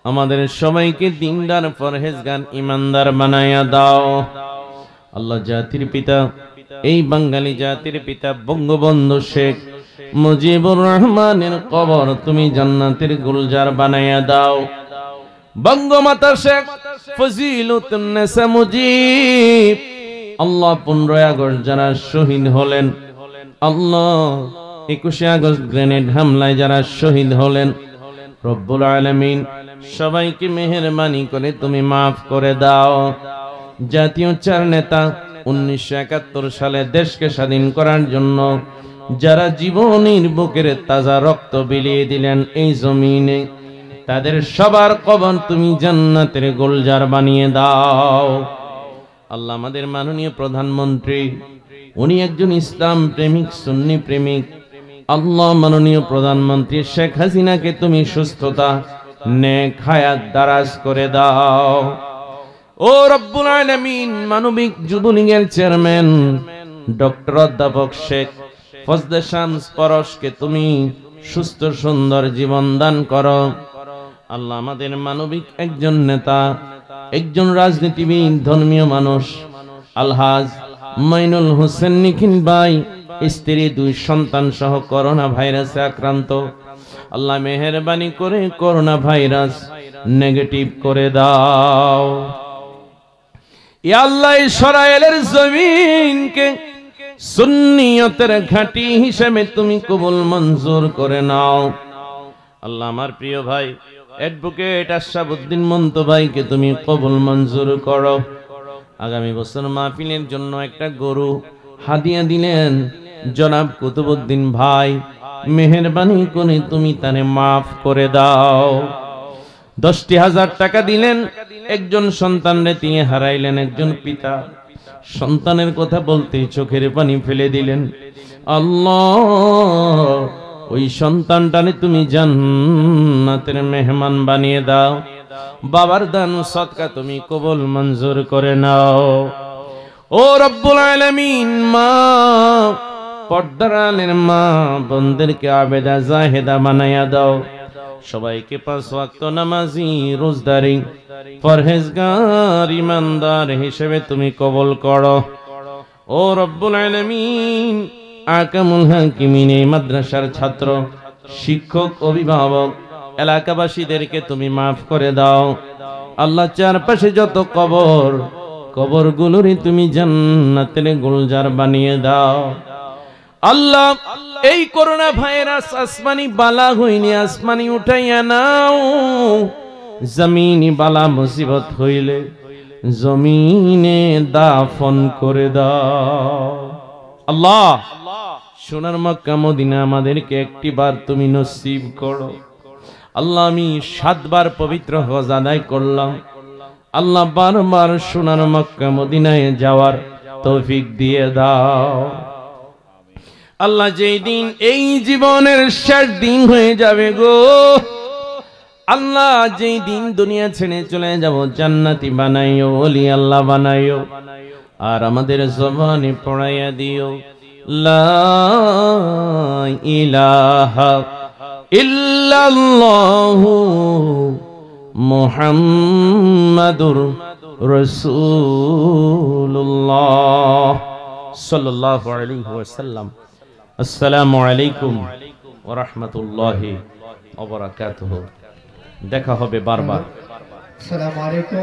আমাদের সবাইকে দিনদার পরহেজগান ইমানদার বানাইয়া দাও আল্লাহ জাতির পিতা এই বাঙালি জাতির পিতা বঙ্গবন্ধু শেখ মুজিবুর রহমানের কবর তুমি জান্নাতের গুলজার বানাইয়া দাও বঙ্গমাতা শেখ ফজিলুতনেসা মুজিব আল্লাহ পনেরোই আগস্ট যারা শহীদ হলেন আল্লাহ একুশে আগস্ট গ্রেনেড হামলায় যারা শহীদ হলেন রব্বুল আলমিন সবাইকে মেহরবানি করে তুমি মাফ করে দাও জাতীয় চার নেতা উনিশশো সালে দেশকে স্বাধীন করার জন্য যারা জীবনের বুকের তাজা রক্ত বিলিয়ে দিলেন এই জমিনে তাদের সবার কবর তুমি জান্নাতের গোলজার বানিয়ে দাও আল্লাহ আমাদের মাননীয় প্রধানমন্ত্রী উনি একজন ইসলাম প্রেমিক সুন্নি প্রেমিক আল্লাহ মাননীয় প্রধানমন্ত্রী শেখ হাসিনাকে তুমি সুস্থতা নে খায়াত দারাজ করে দাও ও রব্বুল আলামিন মানবিক যুবলীগের চেয়ারম্যান ডক্টর অধ্যাপক শেখ ফজলে শামস পরশকে তুমি সুস্থ সুন্দর জীবন দান করো আল্লাহ আমাদের মানবিক একজন নেতা একজন রাজনীতিবিদ ধর্মীয় মানুষ আলহাজ মাইনুল হোসেন নিখিল ভাই স্ত্রী দুই সন্তান সহ করোনা ভাইরাসে আক্রান্ত আল্লাহ মেহরবানি করে করোনা ভাইরাস নেগেটিভ করে দাও আল্লাহ ইসরায়েলের জমিনকে সুন্নিয়তের ঘাঁটি হিসেবে তুমি কবুল মঞ্জুর করে নাও আল্লাহ আমার প্রিয় ভাই অ্যাডভোকেট আশাবুদ্দিন মন্ত ভাইকে তুমি কবুল মঞ্জুর করো আগামী বছর মাহফিলের জন্য একটা গরু হাদিয়া দিলেন জনাব কুতুবুদ্দিন ভাই মেহরবানি করে তুমি তারে মাফ করে দাও দশটি হাজার টাকা দিলেন একজন সন্তানরে তিনি হারাইলেন একজন পিতা সন্তানের কথা বলতে চোখের পানি ফেলে দিলেন আল্লাহ ওই সন্তানটারে তুমি জান্নাতের মেহমান বানিয়ে দাও বাবার দান সৎকা তুমি কবল মঞ্জুর করে নাও ও রব্বুল আলামিন মা পর্দারালের মা বন্ধেরকে আবেদা জাহেদা বানাইয়া দাও সবাইকে পাঁচ ওয়াক্ত নামাজি রোজদারি পরহেজগার ইমানদার হিসেবে তুমি কবল করো ও রব্বুল আলামিন আকামুল হাকিমিন এই মাদ্রাসার ছাত্র শিক্ষক অভিভাবক এলাকাবাসীদেরকে তুমি মাফ করে দাও আল্লাহ চারপাশে যত কবর কবরগুলোরই তুমি জান্নাতের গুলজার বানিয়ে দাও আল্লাহ এই করোনা ভাইরাস আসমানি বালা হইনি আসমানি উঠাইয়া নাও জমিনি বালা মুসিবত হইলে জমিনে দাফন করে দাও আল্লাহ সোনার মক্কা মদিনা আমাদেরকে একটিবার তুমি নসিব করো আল্লাহ আমি সাতবার পবিত্র হজ আদায় করলাম আল্লাহ বারবার সোনার মক্কা মদিনায় যাওয়ার তৌফিক দিয়ে দাও আল্লাহ যেই দিন এই জীবনের শেষ দিন হয়ে যাবে গো আল্লাহ যেই দিন দুনিয়া ছেড়ে চলে যাব জান্নাতি বানাইও ওলি আল্লাহ বানাইও আর আমাদের জবানে পড়াইয়া দিও লা সাল্লাল্লাহু আলাইহি ওয়াসাল্লাম আসসালামু আলাইকুম ওয়া রাহমাতুল্লাহি ওয়া বারাকাতুহু দেখা হবে বারবার আসসালামু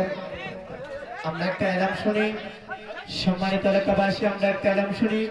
সম্মানিত এলাকাবাসী আমরা একটা এলাম শুনি